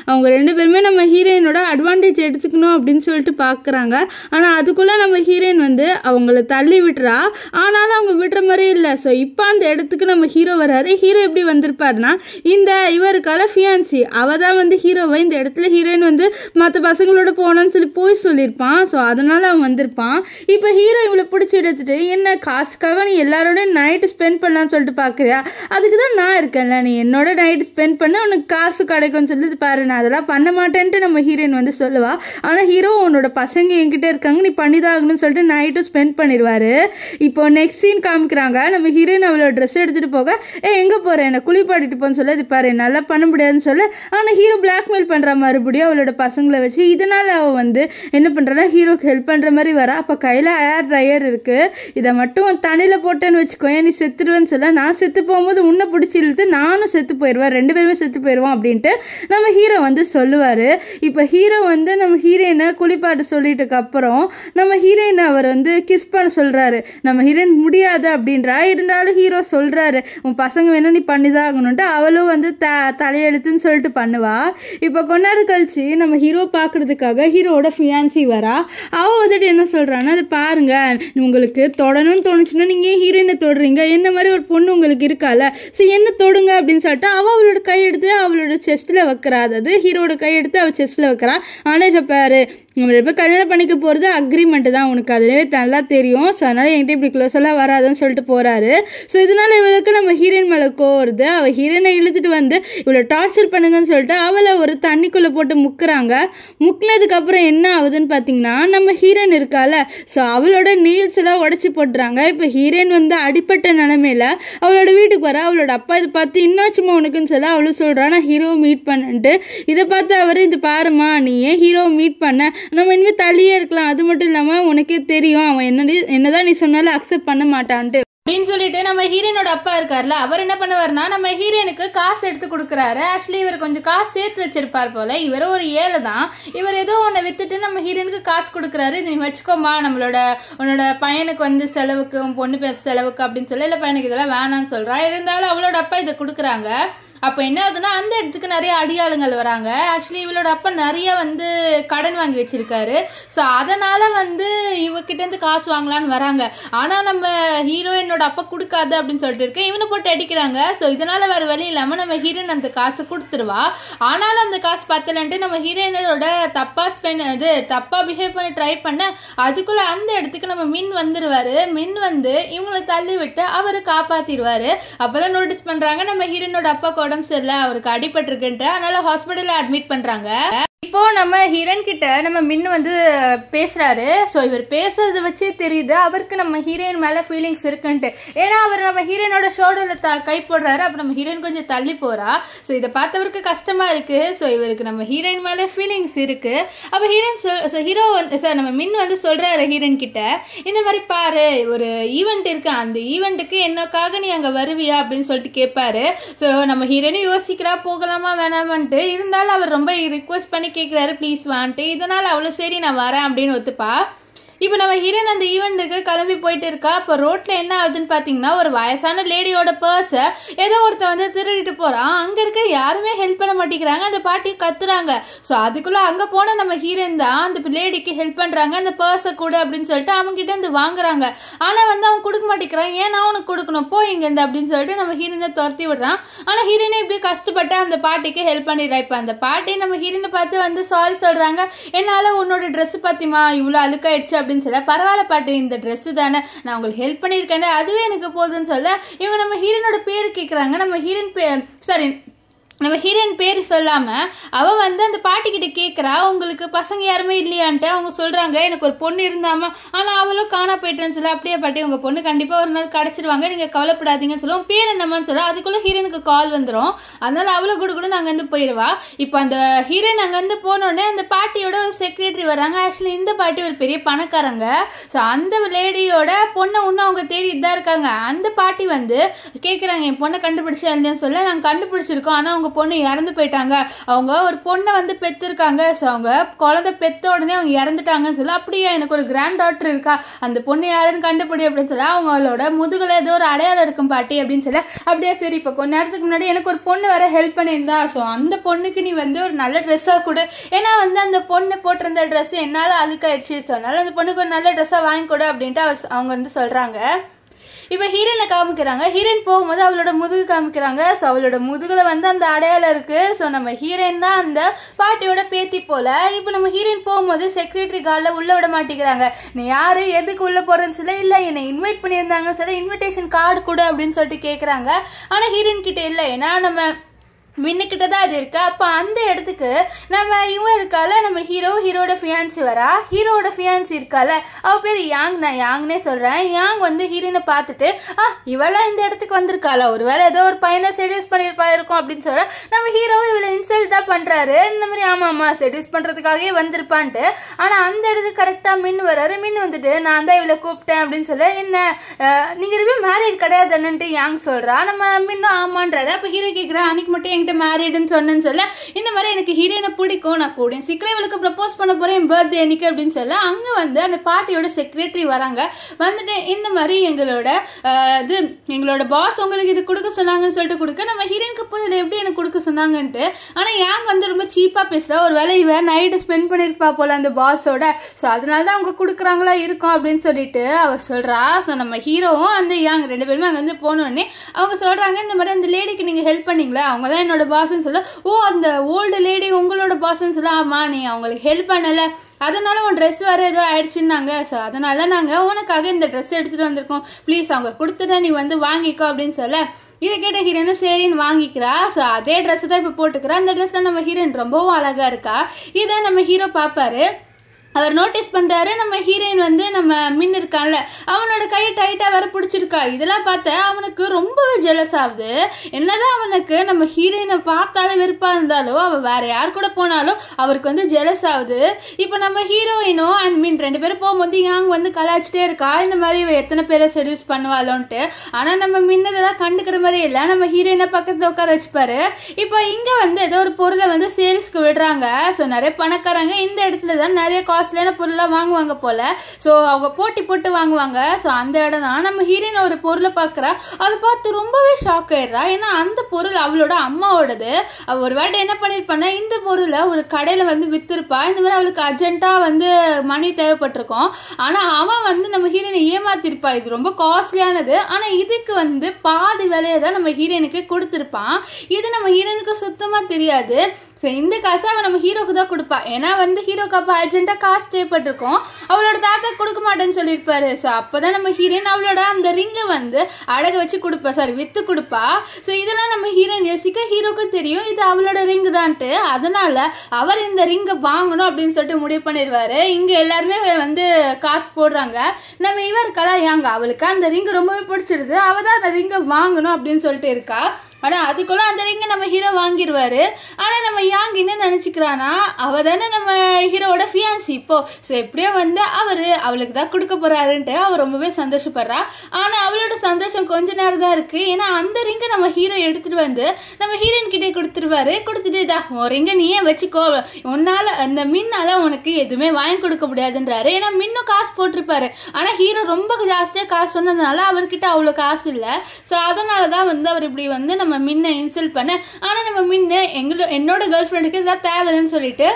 அவங்க ரெண்டு பேருமே நம்ம ஹீரோயினோட அட்வான்டேஜ் எடுத்துக்கணும் அப்படின்னு சொல்லிட்டு பார்க்குறாங்க ஆனால் அதுக்குள்ளே நம்ம ஹீரோயின் வந்து அவங்கள தள்ளி விட்டுறா ஆனாலும் அவங்க விடுற மாதிரி இல்லை ஸோ இப்போ அந்த இடத்துக்கு நம்ம ஹீரோ வர்றாரு ஹீரோ எப்படி வந்திருப்பாருன்னா இந்த இவருக்கால ஃபியான்சி அவள் தான் வந்து ஹீரோவை இந்த இடத்துல ஹீரோயின் வந்து மற்ற பசங்களோட போனான்னு சொல்லி போய் சொல்லியிருப்பான் ஸோ அதனால் அவன் வந்திருப்பான் இப்போ ஹீரோ இவளை பிடிச்சி எடுத்துட்டு என்ன காசுக்காக நீ எல்லாரோட நைட்டு ஸ்பெண்ட் பண்ணலான்னு சொல்லிட்டு பார்க்குறியா அதுக்கு தான் நான் இருக்கேன்ல நீ என்னோட நைட்டு ஸ்பெண்ட் பண்ண உனக்கு காசு கிடைக்கும்னு சொல்லி பாரு நான் அதெல்லாம் பண்ண மாட்டேன்ட்டு நம்ம ஹீரோயின் வந்து சொல்லுவா ஆனால் ஹீரோ உன்னோட பசங்க என்கிட்ட இருக்காங்க நீ பண்ணிதாகணும்னு ஆகணும்னு சொல்லிட்டு நைட்டும் ஸ்பெண்ட் பண்ணிடுவார் இப்போ நெக்ஸ்ட் சீன் காமிக்கிறாங்க நம்ம ஹீரோயின் அவளோட ட்ரெஸ் எடுத்துகிட்டு போக ஏ எங்கே போகிறேன் என்னை குளிப்பாட்டிட்டு போன்னு சொல்லி இது பாரு நல்லா பண்ண முடியாது கூடாதுன்னு சொல்ல ஆனால் ஹீரோ பிளாக்மெயில் பண்ணுறா மறுபடியும் அவளோட பசங்களை வச்சு இதனால் அவள் வந்து என்ன பண்ணுறனா ஹீரோக்கு ஹெல்ப் பண்ணுற மாதிரி வரா அப்போ கையில் ஏர் ட்ரையர் இருக்குது இதை மட்டும் தண்ணியில் போட்டேன்னு வச்சுக்கோ ஏன் நீ செத்துடுவேன்னு சொல்ல நான் செத்து போகும்போது உன்னை பிடிச்சி இழுத்து நானும் செத்து போயிடுவேன் ரெண்டு பேருமே செத்து போயிடுவோம் அப்படின்ட்டு நம்ம ஹீரோ வந்து சொல்லுவார் இப்போ ஹீரோ வந்து நம்ம ஹீரோயினை குளிப்பாட்ட சொல்லிட்டுக்கு அப்புறம் நம்ம ஹீரோயினை அவர் வந்து கிஸ் பண்ண சொல்கிறாரு நம்ம ஹீரோயின் முடியாது அப்படின்றா இருந்தாலும் ஹீரோ சொல்கிறாரு உன் பசங்க வேணால் நீ பண்ணிதான் ஆகணுன்ட்டு அவளும் வந்து த தலையை எழுத்துன்னு சொல்லிட்டு பண்ணுவா இப்போ கொஞ்ச நேரம் கழிச்சு நம்ம ஹீரோ பார்க்குறதுக்காக ஹீரோவோட ஃபியான்சி வரா அவள் வந்துட்டு என்ன சொல்கிறான்னா அதை பாருங்கள் உங்களுக்கு தொடணும்னு தோணுச்சுன்னா நீங்கள் ஹீரோயினை தொடுறீங்க என்ன மாதிரி ஒரு பொண்ணு உங்களுக்கு இருக்கால ஸோ என்ன தொடுங்க அப்படின்னு சொல்லிட்டு அவள் அவளோட கையெடுத்து அவளோட செஸ்ட்டில் வைக்கிறா அதாவது ஹீரோட கையெடுத்து அவள் செஸ்ட்டில் வைக்கிறா ஆனால் பாரு நம்ம இப்போ கல்யாணம் பண்ணிக்க போகிறது அக்ரிமெண்ட்டு தான் உனக்கு அதுவே நல்லா தெரியும் ஸோ அதனால் என்கிட்ட இப்படி க்ளோஸ் எல்லாம் வராதுன்னு சொல்லிட்டு போகிறாரு ஸோ இதனால் இவளுக்கு நம்ம ஹீரோயின் மேலே கோருது அவள் ஹீரோயினை இழுத்துட்டு வந்து இவ்வளோ டார்ச்சர் பண்ணுங்கன்னு சொல்லிட்டு அவளை ஒரு தண்ணிக்குள்ளே போட்டு முக்குறாங்க முக்கினதுக்கப்புறம் என்ன ஆகுதுன்னு பார்த்தீங்கன்னா நம்ம ஹீரோயின் இருக்கால ஸோ அவளோட நீல்ஸ் எல்லாம் உடச்சி போட்டுறாங்க இப்போ ஹீரோயின் வந்து அடிப்பட்ட நிலமையில அவளோட வீட்டுக்கு வர அவளோட அப்பா இதை பார்த்து இன்னாச்சுமா உனக்குன்னு சொல்ல அவளும் சொல்கிறான் நான் ஹீரோவை மீட் பண்ணிட்டு இதை பார்த்து அவர் இது பாருமா நீ ஏன் ஹீரோவை மீட் பண்ண நம்ம இனிமேல் தள்ளியே இருக்கலாம் அது மட்டும் இல்லாமல் உனக்கே தெரியும் அவன் என்ன என்னதான் நீ சொன்னாலும் அக்செப்ட் பண்ண மாட்டான்ட்டு அப்படின்னு சொல்லிட்டு நம்ம ஹீரோனோட அப்பா இருக்கார்ல அவர் என்ன பண்ணுவார்னா நம்ம ஹீரோனுக்கு காசு எடுத்து கொடுக்குறாரு ஆக்சுவலி இவர் கொஞ்சம் காசு சேர்த்து வச்சிருப்பார் போல இவர் ஒரு ஏழை தான் இவர் ஏதோ ஒன்னை வித்துட்டு நம்ம ஹீரோனுக்கு காசு கொடுக்குறாரு நீ வச்சுக்கோமா நம்மளோட உன்னோட பையனுக்கு வந்து செலவுக்கு பொண்ணு பேச செலவுக்கு அப்படின்னு சொல்லி இல்லை பையனுக்கு இதெல்லாம் வேணாம்னு சொல்கிறா இருந்தாலும் அவளோட அப்பா இதை கொடுக்குறாங்க அப்போ என்ன ஆகுதுன்னா அந்த இடத்துக்கு நிறைய அடியாளங்கள் வராங்க ஆக்சுவலி இவளோட அப்பா நிறைய வந்து கடன் வாங்கி வச்சிருக்காரு ஸோ அதனால் வந்து இவக்கிட்டேருந்து காசு வாங்கலான்னு வராங்க ஆனால் நம்ம ஹீரோயினோட அப்பா கொடுக்காது அப்படின்னு சொல்லிட்டு இருக்கேன் இவனை போட்டு அடிக்கிறாங்க ஸோ இதனால் வேறு வழி இல்லாமல் நம்ம ஹீரோயின் அந்த காசு கொடுத்துருவா ஆனாலும் அந்த காசு பத்தலன்ட்டு நம்ம ஹீரோயினோட தப்பாக ஸ்பெண்ட் இது தப்பாக பிஹேவ் பண்ணி ட்ரை பண்ண அதுக்குள்ளே அந்த இடத்துக்கு நம்ம மின் வந்துடுவார் மின் வந்து இவங்களை தள்ளி விட்டு அவரை காப்பாற்றிடுவார் அப்போ தான் நோட்டீஸ் பண்ணுறாங்க நம்ம ஹீரோயினோட அப்பா கூட உடம்பு சரியில்லை அவருக்கு அடிபட்டிருக்குன்ட்டு அதனால ஹாஸ்பிட்டலில் அட்மிட் பண்ணுறாங்க இப்போ நம்ம ஹீரன் கிட்ட நம்ம மின்னு வந்து பேசுறாரு ஸோ இவர் பேசுறது வச்சே தெரியுது அவருக்கு நம்ம ஹீரோயின் மேல ஃபீலிங்ஸ் இருக்குன்ட்டு ஏன்னா அவர் நம்ம ஹீரோயினோட ஷோடோல த கை போடுறாரு அப்போ நம்ம ஹீரோயின் கொஞ்சம் தள்ளி போறா ஸோ இதை பார்த்தவருக்கு கஷ்டமா இருக்கு ஸோ இவருக்கு நம்ம ஹீரோயின் மேல ஃபீலிங்ஸ் இருக்கு அப்போ ஹீரோயின் சொல் ஹீரோ வந்து சார் நம்ம மின் வந்து சொல்றாரு ஹீரோயின் கிட்ட இந்த மாதிரி பாரு ஒரு ஈவெண்ட் இருக்கு அந்த ஈவெண்ட்டுக்கு என்னக்காக நீ அங்கே வருவியா அப்படின்னு சொல்லிட்டு கேட்பாரு ஸோ நம்ம ஹீரோயினும் யோசிக்கிறா போகலாமா வேணாமான்ட்டு இருந்தாலும் அவர் ரொம்ப ரிக்வஸ்ட் பண்ணி கேட்குறாரு ப்ளீஸ் வான்ட்டு இதனால் அவ்வளோ சரி நான் வரேன் அப்படின்னு ஒத்துப்பா இப்போ நம்ம ஹீரோன் அந்த ஈவெண்ட்டுக்கு கிளம்பி போயிட்டு இருக்கா இப்போ ரோட்டில் என்ன ஆகுதுன்னு பாத்தீங்கன்னா ஒரு வயசான லேடியோட பர்ஸை ஏதோ ஒருத்த வந்து திருடிட்டு போகிறான் அங்கே இருக்க யாருமே ஹெல்ப் பண்ண மாட்டேங்கிறாங்க அந்த பாட்டி கத்துறாங்க ஸோ அதுக்குள்ளே அங்கே போன நம்ம ஹீரோன் தான் அந்த லேடிக்கு ஹெல்ப் பண்ணுறாங்க அந்த பர்ஸை கூட அப்படின்னு சொல்லிட்டு கிட்ட இருந்து வாங்குறாங்க ஆனால் வந்து அவன் கொடுக்க மாட்டேங்கிறான் ஏன் நான் உனக்கு கொடுக்கணும் போ இங்கேருந்து அப்படின்னு சொல்லிட்டு நம்ம ஹீரோயினை துரத்தி விடுறான் ஆனால் ஹீரோயினை இப்படி கஷ்டப்பட்டு அந்த பாட்டிக்கு ஹெல்ப் பண்ணிடுறா இப்போ அந்த பாட்டி நம்ம ஹீரோயினை பார்த்து வந்து சாரி சொல்கிறாங்க என்னால் உன்னோட ட்ரெஸ் பார்த்திமா இவ்வளோ அழுக்காயிடுச்சு அப்படின்னு சொல்ல பரவாயில்ல பாட்டு இந்த ட்ரெஸ்ஸு தானே நான் உங்களுக்கு ஹெல்ப் பண்ணியிருக்கேன் அதுவே எனக்கு போதுன்னு சொல்ல இவங்க நம்ம ஹீரோனோட பேர் கேட்குறாங்க நம்ம ஹீரோயின் பே சாரி நம்ம ஹீரோயின் பேர் சொல்லாமல் அவள் வந்து அந்த பாட்டிக்கிட்ட கேட்குறா உங்களுக்கு பசங்க யாருமே இல்லையான்ட்டு அவங்க சொல்கிறாங்க எனக்கு ஒரு பொண்ணு இருந்தாமல் ஆனால் அவளும் காணா போயிட்டேன்னு சொல்ல அப்படியே பாட்டி உங்கள் பொண்ணு கண்டிப்பாக ஒரு நாள் கிடச்சிருவாங்க நீங்கள் கவலைப்படாதீங்கன்னு சொல்லுவோம் பேர் என்னமான்னு சொல்ல அதுக்குள்ளே ஹீரோனுக்கு கால் வந்துடும் அதனால் அவளை கூட கூட நாங்கள் வந்து போயிடுவா இப்போ அந்த ஹீரோயின் அங்கேருந்து போனோடனே அந்த பாட்டியோட ஒரு செக்ரட்டரி வராங்க ஆக்சுவலி இந்த பாட்டி ஒரு பெரிய பணக்காரங்க ஸோ அந்த லேடியோட பொண்ணை இன்னும் அவங்க தேடிட்டு தான் இருக்காங்க அந்த பாட்டி வந்து கேட்குறாங்க என் பொண்ணை கண்டுபிடிச்சா சொல்ல நாங்கள் கண்டுபிடிச்சிருக்கோம் ஆனால் அவங்க பொண்ணு இறந்து போயிட்டாங்க அவங்க ஒரு பொண்ணை வந்து பெற்றிருக்காங்க ஸோ அவங்க குழந்தை பெத்த உடனே அவங்க இறந்துட்டாங்கன்னு சொல்லி அப்படியே எனக்கு ஒரு கிராண்ட் டாக்டர் இருக்கா அந்த பொண்ணு யாருன்னு கண்டுபிடி அப்படின்னு சொல்லி அவங்களோட முதுகில் ஏதோ ஒரு அடையாளம் இருக்கும் பாட்டி அப்படின்னு சொல்லி அப்படியே சரி இப்போ கொஞ்ச நேரத்துக்கு முன்னாடி எனக்கு ஒரு பொண்ணு வர ஹெல்ப் பண்ணியிருந்தா ஸோ அந்த பொண்ணுக்கு நீ வந்து ஒரு நல்ல ட்ரெஸ்ஸாக கொடு ஏன்னா வந்து அந்த பொண்ணு போட்டிருந்த ட்ரெஸ் என்னால் அழுக்காயிடுச்சு ஸோ அந்த பொண்ணுக்கு ஒரு நல்ல ட்ரெஸ்ஸாக வாங்கி கொடு அப்படின்ட்டு அவர் அவங்க வந்து சொல்கிறாங்க இப்போ ஹீரோனை காமிக்கிறாங்க ஹீரோயின் போகும்போது அவளோட முதுகு காமிக்கிறாங்க ஸோ அவளோட முதுகில் வந்து அந்த அடையாளம் இருக்குது ஸோ நம்ம ஹீரோயின் தான் அந்த பாட்டியோட பேத்தி போல் இப்போ நம்ம ஹீரோயின் போகும்போது செக்ரட்டரி காலில் உள்ள விட மாட்டேங்கிறாங்க நீ யார் எதுக்கு உள்ளே போறேன்னு சொல்ல இல்லை என்னை இன்வைட் பண்ணியிருந்தாங்க சொல்ல இன்விடேஷன் கார்டு கூட அப்படின்னு சொல்லிட்டு கேட்குறாங்க ஆனால் ஹீரோயின் கிட்ட இல்லை ஏன்னா நம்ம மின்னுக்கிட்ட தான் அது இருக்குது அப்போ அந்த இடத்துக்கு நம்ம இவன் இருக்கால நம்ம ஹீரோ ஹீரோட ஃபியான்சி வரா ஹீரோட ஃபியான்சி இருக்கால அவள் பேர் யாங் நான் யாங்னே சொல்கிறேன் யாங் வந்து ஹீரோனை பார்த்துட்டு ஆ இவெல்லாம் இந்த இடத்துக்கு வந்திருக்காளா ஒரு வேளை ஏதோ ஒரு பையனை செடியூஸ் பண்ணியிருப்பா இருக்கும் அப்படின்னு சொல்ல நம்ம ஹீரோவும் இவளை இன்சல்ட் தான் பண்ணுறாரு இந்த மாதிரி ஆமாம் ஆமாம் செடியூஸ் பண்ணுறதுக்காகவே வந்திருப்பான்ட்டு ஆனால் அந்த இடத்துக்கு கரெக்டாக மின் வராரு மின் வந்துட்டு நான் தான் இவளை கூப்பிட்டேன் அப்படின்னு சொல்ல என்ன நீங்கள் ரெண்டு மேரேஜ் கிடையாதுன்னுட்டு யாங் சொல்கிறா நம்ம மின்னும் ஆமான்றாரு அப்போ ஹீரோ கேட்குறேன் அன்னைக்கு மட்டும் என்கிட்ட மேரிடுன்னு சொன்னேன்னு சொல்ல இந்த மாதிரி எனக்கு ஹீரோயினை பிடிக்கும் நான் கூட சீக்கிரம் இவளுக்கு ப்ரப்போஸ் பண்ண போறேன் என் பர்த்டே என்னைக்கு அப்படின்னு சொல்ல அங்கே வந்து அந்த பார்ட்டியோட செக்ரட்டரி வராங்க வந்துட்டு இந்த மாதிரி எங்களோட இது எங்களோட பாஸ் உங்களுக்கு இது கொடுக்க சொன்னாங்கன்னு சொல்லிட்டு கொடுக்க நம்ம ஹீரோயினுக்கு புரியல எப்படி எனக்கு கொடுக்க சொன்னாங்கன்ட்டு ஆனால் ஏன் வந்து ரொம்ப சீப்பாக பேசுகிறா ஒரு வேலை இவன் நைட்டு ஸ்பெண்ட் பண்ணியிருப்பா போல் அந்த பாஸோட ஸோ அதனால தான் அவங்க கொடுக்குறாங்களா இருக்கும் அப்படின்னு சொல்லிட்டு அவர் சொல்கிறா ஸோ நம்ம ஹீரோவும் அந்த யாங் ரெண்டு பேருமே அங்கே வந்து போனோடனே அவங்க சொல்கிறாங்க இந்த மாதிரி அந்த லேடிக்கு நீங்கள் ஹெல்ப் பண்ணிங்களா அவங்க தான் என்னோட பாஸ்ன்னு சொல்ல ஓ அந்த ஓல்டு லேடி உங்களோட பாஸ்ன்னு சொல்ல ஆமா நீ அவங்களுக்கு ஹெல்ப் பண்ணலை அதனால உன் ட்ரெஸ் வேறு ஏதோ ஆயிடுச்சுன்னாங்க ஸோ அதனால நாங்கள் உனக்காக இந்த ட்ரெஸ் எடுத்துகிட்டு வந்திருக்கோம் ப்ளீஸ் அவங்க கொடுத்துட்டா நீ வந்து வாங்கிக்கோ அப்படின்னு சொல்ல இதை கேட்ட ஹீரோனும் சரின்னு வாங்கிக்கிறா ஸோ அதே ட்ரெஸ்ஸு தான் இப்போ போட்டுக்கிறா அந்த ட்ரெஸ் தான் நம்ம ஹீரோயின் ரொம்பவும் அழகாக இருக்கா இதை நம்ம ஹீரோ பார்ப்பாரு அவர் நோட்டீஸ் பண்ணுறாரு நம்ம ஹீரோயின் வந்து நம்ம மின் இருக்கான்ல அவனோட கை டைட்டாக வர பிடிச்சிருக்கா இதெல்லாம் பார்த்த அவனுக்கு ரொம்ப ஜெலஸ் ஆகுது என்னதான் அவனுக்கு நம்ம ஹீரோயினை பார்த்தாலே வெறுப்பாக இருந்தாலும் அவள் வேற யார் கூட போனாலும் அவருக்கு வந்து ஜெலஸ் ஆகுது இப்போ நம்ம ஹீரோயினோ அண்ட் மின் ரெண்டு பேரும் போகும்போது யாங் வந்து கலாச்சிட்டே இருக்கா இந்த மாதிரி எத்தனை பேரை செடியூஸ் பண்ணுவாளோன்ட்டு ஆனால் நம்ம மின் இதெல்லாம் கண்டுக்கிற மாதிரி இல்லை நம்ம ஹீரோயினை பக்கத்தில் உட்கார வச்சுப்பாரு இப்போ இங்கே வந்து ஏதோ ஒரு பொருளை வந்து சேல்ஸ்க்கு விடுறாங்க ஸோ நிறைய பணக்காரங்க இந்த இடத்துல தான் நிறைய காஸ்ட்லியான பொருளாக வாங்குவாங்க போல் ஸோ அவங்க போட்டி போட்டு வாங்குவாங்க ஸோ அந்த இடம் தான் நம்ம ஹீரோயின் ஒரு பொருளை பார்க்குறா அதை பார்த்து ரொம்பவே ஷாக் ஆயிடுறா ஏன்னா அந்த பொருள் அவளோட அம்மாவோடது ஒரு வாட்டி என்ன பண்ணியிருப்பானா இந்த பொருளை ஒரு கடையில் வந்து விற்றுருப்பா இந்த மாதிரி அவளுக்கு அர்ஜென்ட்டாக வந்து மணி தேவைப்பட்டிருக்கோம் ஆனால் அவன் வந்து நம்ம ஹீரோயினை ஏமாத்திருப்பா இது ரொம்ப காஸ்ட்லியானது ஆனால் இதுக்கு வந்து பாதி விலையை தான் நம்ம ஹீரோயினுக்கு கொடுத்துருப்பான் இது நம்ம ஹீரோயினுக்கு சுத்தமாக தெரியாது ஸோ இந்த காசை அவள் நம்ம ஹீரோக்கு தான் கொடுப்பா ஏன்னா வந்து ஹீரோக்கு அப்போ அர்ஜென்ட்டாக காசு தேவைப்பட்டிருக்கோம் அவளோட தாத்தா கொடுக்க மாட்டேன்னு சொல்லியிருப்பாரு ஸோ அப்போ தான் நம்ம ஹீரோயின் அவளோட அந்த ரிங்கை வந்து அழகு வச்சு கொடுப்பா சாரி விற்று கொடுப்பா ஸோ இதெல்லாம் நம்ம ஹீரோயின் யோசிக்க ஹீரோக்கும் தெரியும் இது அவளோட ரிங் தான்ட்டு அதனால் அவர் இந்த ரிங்கை வாங்கணும் அப்படின்னு சொல்லிட்டு முடிவு பண்ணிடுவார் இங்கே எல்லாருமே வந்து காசு போடுறாங்க நம்ம இவருக்கெல்லாம் ஏங்க அவளுக்கு அந்த ரிங்கு ரொம்பவே பிடிச்சிடுது அவள் தான் அந்த ரிங்கை வாங்கணும் அப்படின்னு சொல்லிட்டு இருக்கா ஆனால் அதுக்குள்ள அந்த ரிங்கை நம்ம ஹீரோ வாங்கிடுவாரு ஆனால் நம்ம யாங் என்ன நினைச்சுக்கிறானா அவ தானே நம்ம ஹீரோவோட ஃபியான்சி இப்போ ஸோ எப்படியோ வந்து அவர் அவளுக்கு தான் கொடுக்க போகிறாருன்ட்டு அவர் ரொம்பவே சந்தோஷப்படுறா ஆனால் அவளோட சந்தோஷம் கொஞ்ச நேரம் தான் இருக்குது ஏன்னா அந்த ரிங்கை நம்ம ஹீரோ எடுத்துகிட்டு வந்து நம்ம ஹீரோயின் கிட்டே கொடுத்துருவாரு கொடுத்துட்டு தான் ரிங்க ரிங்கை நீ ஏன் வச்சுக்கோ உன்னால் அந்த மின்னால உனக்கு எதுவுமே வாங்கி கொடுக்க முடியாதுன்றாரு ஏன்னா மின்னும் காசு போட்டிருப்பாரு ஆனால் ஹீரோ ரொம்ப ஜாஸ்தியாக காசு சொன்னதுனால அவர்கிட்ட அவ்வளோ காசு இல்லை ஸோ அதனாலதான் தான் வந்து அவர் இப்படி வந்து நம்ம நம்ம மின்ன இன்சல்ட் பண்ண ஆனா நம்ம மின்ன எங்களோட என்னோட கேர்ள் ஃப்ரெண்டுக்கு இதான் தேவைன்னு சொல்லிட்டு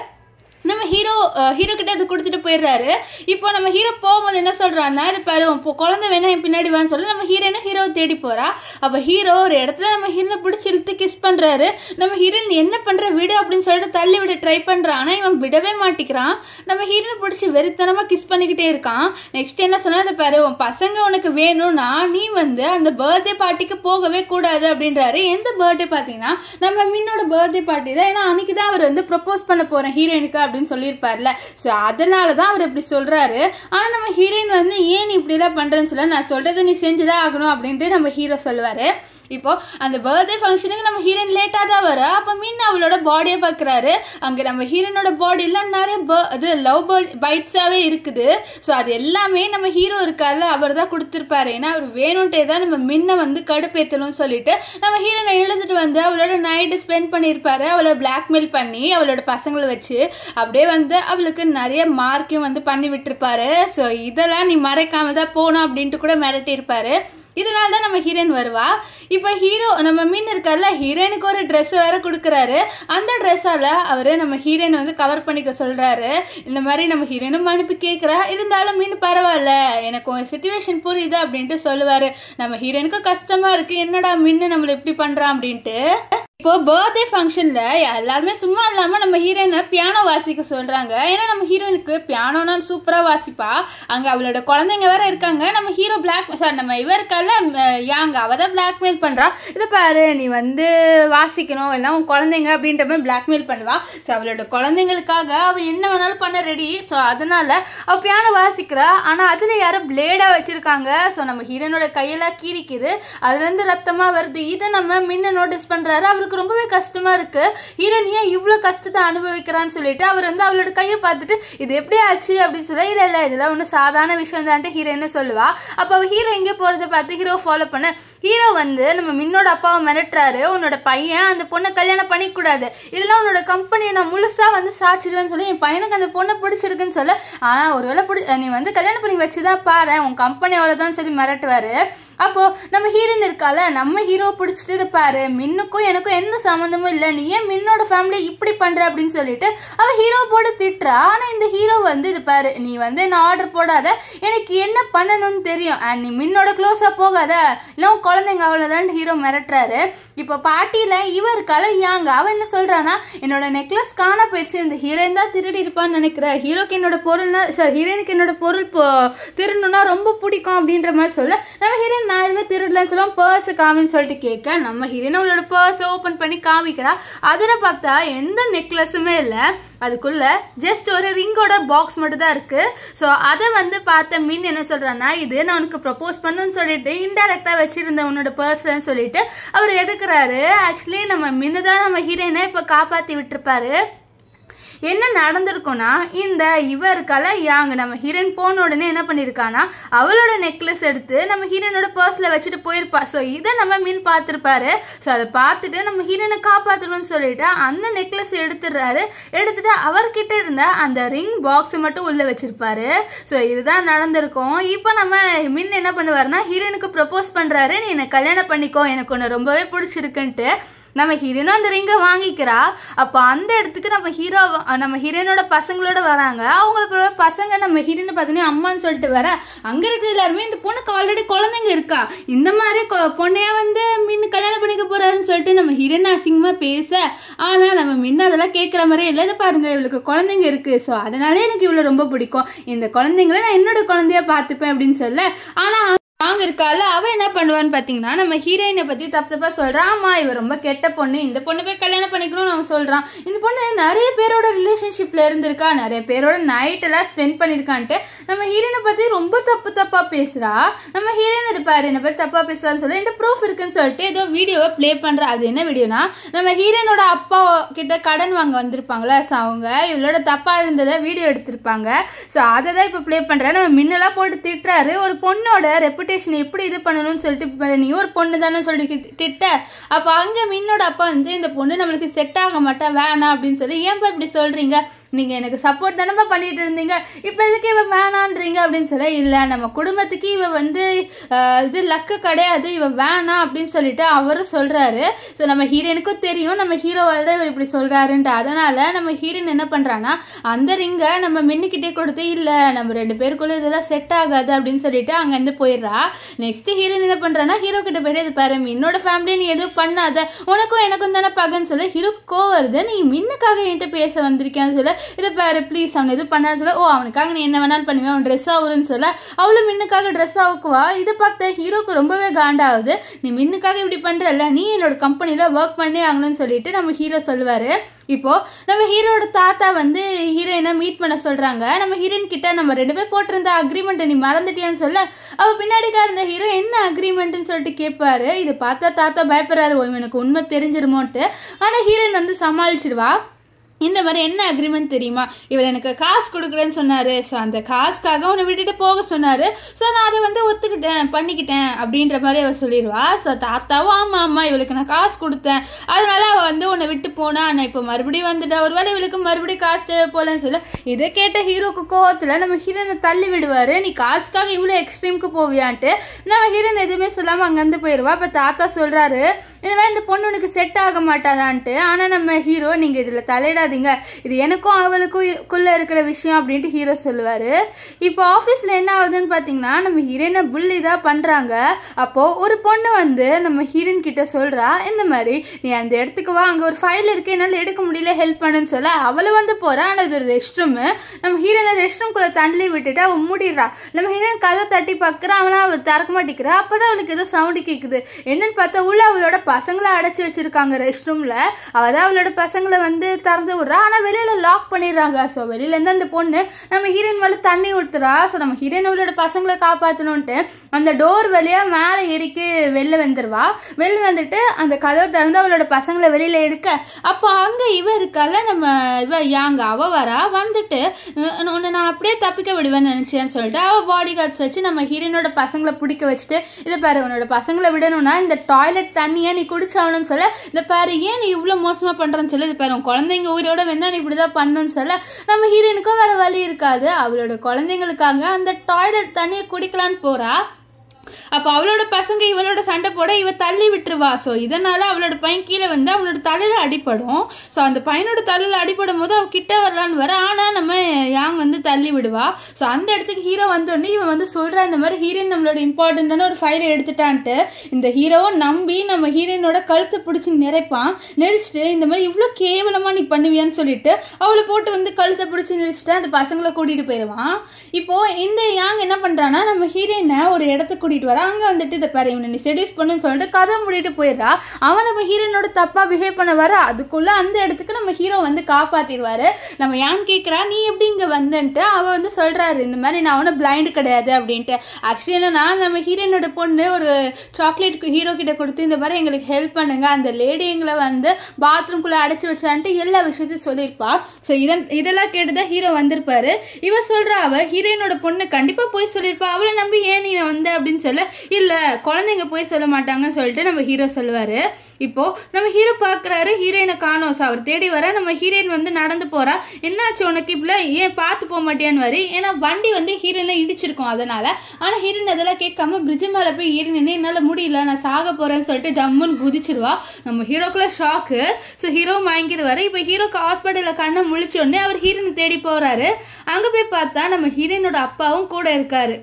நம்ம ஹீரோ ஹீரோ கிட்ட அதை கொடுத்துட்டு போயிடுறாரு இப்போ நம்ம ஹீரோ போகும்போது என்ன சொல்கிறான்னா இது பாரு இப்போ குழந்தை வேணா என் பின்னாடி வேணும் சொல்லி நம்ம ஹீரோயினும் ஹீரோ தேடி போகிறா அப்போ ஹீரோ ஒரு இடத்துல நம்ம ஹீரோனை பிடிச்சி இழுத்து கிஸ் பண்ணுறாரு நம்ம ஹீரோயின் என்ன பண்ணுற விடு அப்படின்னு சொல்லிட்டு தள்ளி விட ட்ரை பண்ணுறான் ஆனால் இவன் விடவே மாட்டிக்கிறான் நம்ம ஹீரோனை பிடிச்சி வெறித்தனமாக கிஸ் பண்ணிக்கிட்டே இருக்கான் நெக்ஸ்ட் என்ன சொன்னால் இந்த பாரு உன் பசங்க உனக்கு வேணும்னா நீ வந்து அந்த பர்த்டே பார்ட்டிக்கு போகவே கூடாது அப்படின்றாரு எந்த பர்த்டே பார்த்தீங்கன்னா நம்ம மின்னோட பர்த்டே பார்ட்டி தான் ஏன்னா அன்னைக்கு தான் அவர் வந்து ப்ரொப்போஸ் பண்ண போகிறேன் ஹீரோயினுக்கு அப்படின்னு சொல்லியிருப்பார்ல ஸோ அதனால தான் அவர் இப்படி சொல்கிறாரு ஆனால் நம்ம ஹீரோயின் வந்து ஏன் இப்படிலாம் பண்ணுறேன்னு சொல்ல நான் சொல்கிறது நீ செஞ்சுதான் ஆகணும் அப்படின்ட்டு நம்ம ஹீரோ சொல்லுவார் இப்போ அந்த பர்த்டே ஃபங்க்ஷனுக்கு நம்ம ஹீரோயின் லேட்டாக தான் வர அப்போ மீன் அவளோட பாடியை பார்க்குறாரு அங்கே நம்ம ஹீரோனோட பாடியெல்லாம் நிறைய ப இது லவ் பேர்ட் பைட்ஸாகவே இருக்குது ஸோ அது எல்லாமே நம்ம ஹீரோ இருக்கார்ல அவர் தான் கொடுத்துருப்பாரு ஏன்னா அவர் வேணும்ட்டே தான் நம்ம மின்னை வந்து கடுப்பேற்றணும்னு சொல்லிட்டு நம்ம ஹீரோனை எழுதிட்டு வந்து அவளோட நைட்டு ஸ்பெண்ட் பண்ணியிருப்பாரு அவளை பிளாக்மெயில் பண்ணி அவளோட பசங்களை வச்சு அப்படியே வந்து அவளுக்கு நிறைய மார்க்கையும் வந்து பண்ணி விட்டுருப்பாரு ஸோ இதெல்லாம் நீ மறைக்காம தான் போகணும் அப்படின்ட்டு கூட மிரட்டியிருப்பாரு இதனால தான் நம்ம ஹீரோயின் வருவா இப்போ ஹீரோ நம்ம மீன் இருக்கார்ல ஹீரோயினுக்கு ஒரு ட்ரெஸ் வேற கொடுக்குறாரு அந்த ட்ரெஸ்ஸால் அவர் நம்ம ஹீரோயினை வந்து கவர் பண்ணிக்க சொல்கிறாரு இந்த மாதிரி நம்ம ஹீரோயினும் அனுப்பி கேட்குறா இருந்தாலும் மீன் பரவாயில்ல எனக்கு சுச்சுவேஷன் புரியுது அப்படின்ட்டு சொல்லுவார் நம்ம ஹீரோயினுக்கு கஷ்டமாக இருக்குது என்னடா மீன் நம்மளை எப்படி பண்ணுறான் அப்படின்ட்டு இப்போ பர்த்டே ஃபங்க்ஷனில் எல்லாருமே சும்மா இல்லாமல் நம்ம ஹீரோயினை பியானோ வாசிக்க சொல்கிறாங்க ஏன்னா நம்ம ஹீரோயினுக்கு பியானோனா சூப்பராக வாசிப்பா அங்கே அவளோட குழந்தைங்க வேற இருக்காங்க நம்ம ஹீரோ பிளாக் சார் நம்ம இவர் இருக்கால யாங்க அவள் தான் பிளாக்மெயில் பண்ணுறா இது பாரு நீ வந்து வாசிக்கணும் இல்லை உன் குழந்தைங்க அப்படின்ற மாதிரி பிளாக்மெயில் பண்ணுவா ஸோ அவளோட குழந்தைங்களுக்காக அவள் என்ன வேணாலும் பண்ண ரெடி ஸோ அதனால் அவள் பியானோ வாசிக்கிறா ஆனால் அதில் யாரும் பிளேடாக வச்சுருக்காங்க ஸோ நம்ம ஹீரோனோட கையெல்லாம் கீரிக்குது அதுலேருந்து ரத்தமாக வருது இதை நம்ம முன்ன நோட்டீஸ் பண்ணுறாரு அவருக்கு அவருக்கு ரொம்பவே கஷ்டமா இருக்கு ஹீரோன் ஏன் இவ்வளோ கஷ்டத்தை அனுபவிக்கிறான்னு சொல்லிட்டு அவர் வந்து அவளோட கையை பார்த்துட்டு இது எப்படி ஆச்சு அப்படின்னு சொல்ல இல்லை இல்லை இதெல்லாம் ஒன்றும் சாதாரண விஷயம் தான்ட்டு என்ன சொல்லுவா அப்போ அவள் ஹீரோ எங்கே போகிறத பார்த்து ஹீரோ ஃபாலோ பண்ண ஹீரோ வந்து நம்ம மின்னோட அப்பாவை மிரட்டுறாரு உன்னோட பையன் அந்த பொண்ணை கல்யாணம் பண்ணிக்கூடாது இதெல்லாம் உன்னோட கம்பெனியை நான் முழுசாக வந்து சாச்சிடுவேன்னு சொல்லி என் பையனுக்கு அந்த பொண்ணை பிடிச்சிருக்குன்னு சொல்ல ஆனால் ஒருவேளை பிடி நீ வந்து கல்யாணம் பண்ணி வச்சுதான் பாரு உன் கம்பெனி அவ்வளோதான் சொல்லி மிரட்டுவாரு அப்போது நம்ம ஹீரோயின் இருக்கால நம்ம ஹீரோ பிடிச்சிட்டு பாரு மின்னுக்கும் எனக்கும் எந்த சம்மந்தமும் இல்லை நீ ஏன் மின்னோட ஃபேமிலி இப்படி பண்ணுற அப்படின்னு சொல்லிட்டு அவள் ஹீரோ போட்டு திட்டுறா ஆனால் இந்த ஹீரோ வந்து இது பாரு நீ வந்து என்ன ஆர்டர் போடாத எனக்கு என்ன பண்ணணும்னு தெரியும் அண்ட் நீ மின்னோட க்ளோஸாக போகாத இல்லை உன் குழந்தைங்க அவ்வளவுதான் ஹீரோ மிரட்டுறாரு இப்போ பாட்டியில் இவர் இருக்கால யாங்க அவன் என்ன சொல்கிறான்னா என்னோட நெக்லஸ் காண போயிடுச்சு இந்த ஹீரோயின் தான் திருடி இருப்பான்னு நினைக்கிறேன் ஹீரோக்கு என்னோட பொருள்னா சாரி ஹீரோயினுக்கு என்னோட பொருள் திருடணும்னா ரொம்ப பிடிக்கும் அப்படின்ற மாதிரி சொல்ல நம்ம ஹீரோயின் நான் எதுவுமே திருடலன்னு சொல்லுவோம் பர்ஸ் காமின்னு சொல்லிட்டு கேட்க நம்ம ஹீரோயின் அவளோட பர்ஸ் ஓப்பன் பண்ணி காமிக்கிறா அதில் பார்த்தா எந்த நெக்லஸுமே இல்லை அதுக்குள்ள ஜஸ்ட் ஒரு ரிங்கோட பாக்ஸ் மட்டும் தான் இருக்கு ஸோ அதை வந்து பார்த்த மின் என்ன சொல்றான்னா இது நான் உனக்கு ப்ரப்போஸ் பண்ணுன்னு சொல்லிட்டு இன்டெரக்டா வச்சிருந்த உன்னோட பர்சன் சொல்லிட்டு அவர் எடுக்கிறாரு ஆக்சுவலி நம்ம மின்னு தான் நம்ம ஹீரோயினை இப்போ காப்பாற்றி விட்டுருப்பாரு என்ன நடந்திருக்கும்னா இந்த இவர் யாங்க நம்ம ஹீரன் போன உடனே என்ன பண்ணியிருக்கானா அவளோட நெக்லஸ் எடுத்து நம்ம ஹீரனோட பர்ஸில் வச்சுட்டு போயிருப்பா ஸோ இதை நம்ம மீன் பார்த்துருப்பாரு ஸோ அதை பார்த்துட்டு நம்ம ஹீரனை காப்பாற்றணும்னு சொல்லிட்டு அந்த நெக்லஸ் எடுத்துடுறாரு எடுத்துட்டு அவர்கிட்ட இருந்த அந்த ரிங் பாக்ஸ் மட்டும் உள்ளே வச்சிருப்பாரு ஸோ இதுதான் நடந்திருக்கும் இப்போ நம்ம மின் என்ன பண்ணுவார்னா ஹீரோனுக்கு ப்ரப்போஸ் பண்ணுறாரு நீ என்னை கல்யாணம் பண்ணிக்கோ எனக்கு ஒன்று ரொம்பவே பிடிச்சிருக்குன்ட்டு நம்ம ஹீரோனும் அந்த ரிங்கை வாங்கிக்கிறா அப்போ அந்த இடத்துக்கு நம்ம ஹீரோ நம்ம ஹீரோனோட பசங்களோட வராங்க அவங்களோட பசங்க நம்ம ஹீரோன்னு பார்த்தோன்னே அம்மான்னு சொல்லிட்டு வர அங்கே இருக்கிற எல்லாருமே இந்த பொண்ணுக்கு ஆல்ரெடி குழந்தைங்க இருக்கா இந்த மாதிரி பொண்ணையா வந்து மின்னு கல்யாணம் பண்ணிக்க போறாருன்னு சொல்லிட்டு நம்ம ஹீரோன் அசிங்கமாக பேச ஆனால் நம்ம மின்னு அதெல்லாம் கேட்குற மாதிரி இல்லை பாருங்க இவளுக்கு குழந்தைங்க இருக்குது ஸோ அதனாலே எனக்கு இவ்வளோ ரொம்ப பிடிக்கும் இந்த குழந்தைங்கள நான் என்னோட குழந்தைய பார்த்துப்பேன் அப்படின்னு சொல்ல ஆனால் சாங் இருக்கால அவன் என்ன பண்ணுவான்னு பார்த்தீங்கன்னா நம்ம ஹீரோயினை பற்றி தப்பு தப்பாக சொல்கிறான் ஆமாம் இவன் ரொம்ப கெட்ட பொண்ணு இந்த பொண்ணு போய் கல்யாணம் பண்ணிக்கணும்னு அவன் சொல்கிறான் இந்த பொண்ணு நிறைய பேரோட ரிலேஷன்ஷிப்பில் இருந்திருக்கா நிறைய பேரோட நைட்டெல்லாம் ஸ்பெண்ட் பண்ணியிருக்கான்ட்டு நம்ம ஹீரோயினை பற்றி ரொம்ப தப்பு தப்பாக பேசுகிறா நம்ம ஹீரோயின் அது பாரு என்னை பற்றி தப்பாக பேசுகிறான்னு சொல்லி என்ன ப்ரூஃப் இருக்குன்னு சொல்லிட்டு ஏதோ வீடியோவை ப்ளே பண்ணுறா அது என்ன வீடியோனா நம்ம ஹீரோயினோட அப்பா கிட்ட கடன் வாங்க வந்திருப்பாங்களா ஸோ அவங்க இவளோட தப்பாக இருந்ததை வீடியோ எடுத்திருப்பாங்க ஸோ அதை தான் இப்போ ப்ளே பண்ணுறேன் நம்ம முன்னெல்லாம் போட்டு திட்டுறாரு ஒரு பொண்ணோட ரெப்பு ரெப்புடேஷன் எப்படி இது பண்ணணும்னு சொல்லிட்டு நீ ஒரு பொண்ணு தானே சொல்லிட்டு திட்ட அப்போ அங்கே மின்னோட அப்பா வந்து இந்த பொண்ணு நம்மளுக்கு செட் ஆக மாட்டா வேணாம் அப்படின்னு சொல்லி ஏன்பா இப்படி சொல்கிறீங்க நீங்கள் எனக்கு சப்போர்ட் தானே பண்ணிகிட்டு இருந்தீங்க இப்ப இதுக்கு இவ வேணான்றீங்க அப்படின்னு சொல்ல இல்லை நம்ம குடும்பத்துக்கு இவ வந்து இது லக்கு கிடையாது இவ வேணாம் அப்படின்னு சொல்லிட்டு அவரும் சொல்கிறாரு ஸோ நம்ம ஹீரோனுக்கும் தெரியும் நம்ம ஹீரோவால் தான் இவர் இப்படி சொல்கிறாருன்ற அதனால் நம்ம ஹீரோயின் என்ன பண்ணுறான்னா அந்த ரிங்கை நம்ம மின்னுக்கிட்டே கொடுத்து இல்லை நம்ம ரெண்டு பேருக்குள்ளே இதெல்லாம் செட் ஆகாது அப்படின்னு சொல்லிட்டு அங்கேருந்து போயிடுறா நெக்ஸ்ட் ஹீரோயின் என்ன பண்ணுறான்னா ஹீரோ கிட்ட போயிட்டு இது பாரு என்னோட ஃபேமிலியை நீ எதுவும் பண்ணாத உனக்கும் எனக்கும் தானே பகன்னு சொல்ல ஹீரோ கோவருது நீ மின்னுக்காக என்கிட்ட பேச வந்திருக்கேன்னு சொல்ல இதை பாரு ப்ளீஸ் அவனை இது பண்ணான்னு சொல்ல ஓ அவனுக்காக நீ என்ன வேணாலும் பண்ணுவேன் அவன் ட்ரெஸ் ஆகுறன்னு சொல்ல அவளும் மின்னுக்காக ட்ரெஸ் ஆகுவா இதை பார்த்த ஹீரோக்கு ரொம்பவே காண்டாகுது நீ மின்னுக்காக இப்படி பண்ணுறல்ல நீ என்னோட கம்பெனியில் ஒர்க் பண்ணி ஆகணும்னு சொல்லிட்டு நம்ம ஹீரோ சொல்லுவார் இப்போது நம்ம ஹீரோட தாத்தா வந்து ஹீரோயினை மீட் பண்ண சொல்கிறாங்க நம்ம ஹீரோயின் கிட்ட நம்ம ரெண்டு பேர் போட்டிருந்த அக்ரிமெண்ட்டை நீ மறந்துட்டியான்னு சொல்ல அவள் பின்னாடிக்கா இருந்த ஹீரோ என்ன அக்ரிமெண்ட்டுன்னு சொல்லிட்டு கேட்பாரு இதை பார்த்தா தாத்தா பயப்படுறாரு எனக்கு உண்மை தெரிஞ்சிருமோன்ட்டு ஆனால் ஹீரோயின் வந்து சமாளிச்சிடுவா இந்த மாதிரி என்ன அக்ரிமெண்ட் தெரியுமா இவர் எனக்கு காசு கொடுக்குறேன்னு சொன்னார் ஸோ அந்த காசுக்காக உன்னை விட்டுட்டு போக சொன்னார் ஸோ நான் அதை வந்து ஒத்துக்கிட்டேன் பண்ணிக்கிட்டேன் அப்படின்ற மாதிரி அவள் சொல்லிடுவா ஸோ தாத்தாவும் ஆமாம் ஆமாம் இவளுக்கு நான் காசு கொடுத்தேன் அதனால் அவள் வந்து உன்னை விட்டு போனா நான் இப்போ மறுபடியும் வந்துட்டா ஒரு வேளை இவளுக்கு மறுபடியும் காசு தேவைப்போலன்னு சொல்ல இதை கேட்ட ஹீரோக்கு கோவத்தில் நம்ம ஹீரோனை தள்ளி விடுவார் நீ காசுக்காக இவ்வளோ எக்ஸ்ட்ரீமுக்கு போவியான்ட்டு நம்ம ஹீரோன் எதுவுமே சொல்லாமல் அங்கேருந்து போயிடுவா இப்போ தாத்தா சொல்கிறாரு இதுவே இந்த பொண்ணு உனக்கு செட் ஆக மாட்டாதான்ட்டு ஆனால் நம்ம ஹீரோ நீங்கள் இதில் தலையிடாதீங்க இது எனக்கும் குள்ளே இருக்கிற விஷயம் அப்படின்ட்டு ஹீரோ சொல்லுவார் இப்போ ஆஃபீஸில் என்ன ஆகுதுன்னு பார்த்தீங்கன்னா நம்ம ஹீரோயினை புள்ளி தான் பண்ணுறாங்க அப்போது ஒரு பொண்ணு வந்து நம்ம ஹீரோயின் கிட்டே சொல்கிறா இந்த மாதிரி நீ அந்த இடத்துக்கு வா அங்கே ஒரு ஃபைல் இருக்கு என்னால் எடுக்க முடியல ஹெல்ப் பண்ணுன்னு சொல்ல அவளும் வந்து போகிறா ஆனால் இது ஒரு ரெஸ்ட் ரூமு நம்ம ஹீரோனை ரெஸ்ட் ரூம்குள்ளே தள்ளி விட்டுட்டு அவள் மூடிடுறா நம்ம ஹீரோயின் கதை தட்டி பார்க்குறா அவனால் அவள் திறக்க மாட்டேங்கிறா அப்போ தான் அவளுக்கு ஏதோ சவுண்டு கேட்குது என்னன்னு பார்த்தா உள்ள அவளோட பசங்களை அடைச்சி வச்சிருக்காங்க ரெஸ்ட் ரூம்ல அவள் தான் அவளோட பசங்களை வந்து திறந்து விடுறா ஆனால் வெளியில் லாக் பண்ணிடுறாங்க ஸோ வெளியில இருந்து அந்த பொண்ணு நம்ம ஹீரோயின் மேலே தண்ணி ஊற்றுறா ஸோ நம்ம ஹீரோயின் அவளோட பசங்களை காப்பாற்றணுன்ட்டு அந்த டோர் வழியாக மேலே ஏறிக்கு வெளில வந்துடுவா வெளில வந்துட்டு அந்த கதவை திறந்து அவளோட பசங்களை வெளியில் எடுக்க அப்போ அங்கே இவ இருக்கால நம்ம இவ யாங்க அவள் வரா வந்துட்டு உன்னை நான் அப்படியே தப்பிக்க விடுவேன்னு நினச்சேன்னு சொல்லிட்டு அவள் பாடி கார்ட்ஸ் வச்சு நம்ம ஹீரோயினோட பசங்களை பிடிக்க வச்சுட்டு இதை பாரு உன்னோட பசங்களை விடணும்னா இந்த டாய்லெட் தண்ணியை நீ குடிச்சாவணும்னு சொல்ல இந்த பேரு ஏன் நீ இவ்வளோ மோசமாக பண்ணுறேன்னு சொல்லி பேர் குழந்தைங்க உயிரோட வேணா நீ இப்படி தான் பண்ணணும்னு சொல்ல நம்ம ஹீரோயினுக்கும் வேறு வழி இருக்காது அவளோட குழந்தைங்களுக்காக அந்த டாய்லெட் தண்ணியை குடிக்கலான்னு போகிறா அப்போ அவளோட பசங்க இவளோட சண்டை போட இவ தள்ளி விட்டுருவா ஸோ இதனால் அவளோட பையன் கீழே வந்து அவனோட தலையில் அடிப்படும் ஸோ அந்த பையனோட தலையில் அடிப்படும் போது அவள் கிட்ட வரலான்னு வர ஆனால் நம்ம யாங் வந்து தள்ளி விடுவா ஸோ அந்த இடத்துக்கு ஹீரோ வந்தோடனே இவன் வந்து சொல்கிறான் இந்த மாதிரி ஹீரோயின் நம்மளோட இம்பார்ட்டண்ட்டான ஒரு ஃபைலை எடுத்துட்டான்ட்டு இந்த ஹீரோவை நம்பி நம்ம ஹீரோயினோட கழுத்தை பிடிச்சி நிறைப்பான் நெரிச்சிட்டு இந்த மாதிரி இவ்வளோ கேவலமாக நீ பண்ணுவியான்னு சொல்லிட்டு அவளை போட்டு வந்து கழுத்தை பிடிச்சி நெரிச்சிட்டு அந்த பசங்களை கூட்டிகிட்டு போயிடுவான் இப்போது இந்த யாங் என்ன பண்ணுறான்னா நம்ம ஹீரோயினை ஒரு இடத்துக்கு கூட்டிகிட்டு வரா அங்கே வந்துட்டு இதை பாரு இவனை நீ செடியூஸ் பண்ணுன்னு சொல்லிட்டு கதை மூடிட்டு போயிடுறா அவன் நம்ம ஹீரோனோட தப்பாக பிஹேவ் பண்ண வர அதுக்குள்ளே அந்த இடத்துக்கு நம்ம ஹீரோ வந்து காப்பாற்றிடுவார் நம்ம ஏன் கேட்குறா நீ எப்படி இங்கே வந்தன்ட்டு அவள் வந்து சொல்கிறாரு இந்த மாதிரி நான் அவனை பிளைண்ட் கிடையாது அப்படின்ட்டு ஆக்சுவலி என்னன்னா நம்ம ஹீரோனோட பொண்ணு ஒரு சாக்லேட் ஹீரோ கிட்ட கொடுத்து இந்த மாதிரி எங்களுக்கு ஹெல்ப் பண்ணுங்கள் அந்த லேடி எங்களை வந்து பாத்ரூம்குள்ளே அடைச்சி வச்சான்ட்டு எல்லா விஷயத்தையும் சொல்லியிருப்பா ஸோ இதன் இதெல்லாம் கேட்டு தான் ஹீரோ வந்திருப்பாரு இவ சொல்கிறா அவள் ஹீரோயினோட பொண்ணு கண்டிப்பாக போய் சொல்லியிருப்பா அவளை நம்பி ஏன் நீ வந்த அப்படின்னு சொல்ல இல்லை குழந்தைங்க போய் சொல்ல மாட்டாங்கன்னு சொல்லிட்டு நம்ம ஹீரோ சொல்லுவார் இப்போது நம்ம ஹீரோ பார்க்குறாரு ஹீரோயினை காணோம் ஸோ அவர் தேடி வர நம்ம ஹீரோயின் வந்து நடந்து போகிறா என்னாச்சு உனக்கு இப்படில ஏன் பார்த்து போக மாட்டேன்னு வரி ஏன்னா வண்டி வந்து ஹீரோயினை இடிச்சிருக்கும் அதனால் ஆனால் ஹீரோயின் அதெல்லாம் கேட்காம பிரிட்ஜு மேலே போய் ஹீரோயின் நின்று என்னால் முடியல நான் சாக போகிறேன்னு சொல்லிட்டு டம்முன்னு குதிச்சிருவா நம்ம ஹீரோக்குள்ள ஷாக்கு ஸோ ஹீரோ வாங்கிடுவார் இப்போ ஹீரோக்கு ஹாஸ்பிட்டலில் கண்ணை முழிச்சோடனே அவர் ஹீரோயின் தேடி போகிறாரு அங்கே போய் பார்த்தா நம்ம ஹீரோயினோட அப்பாவும் கூட இருக்காரு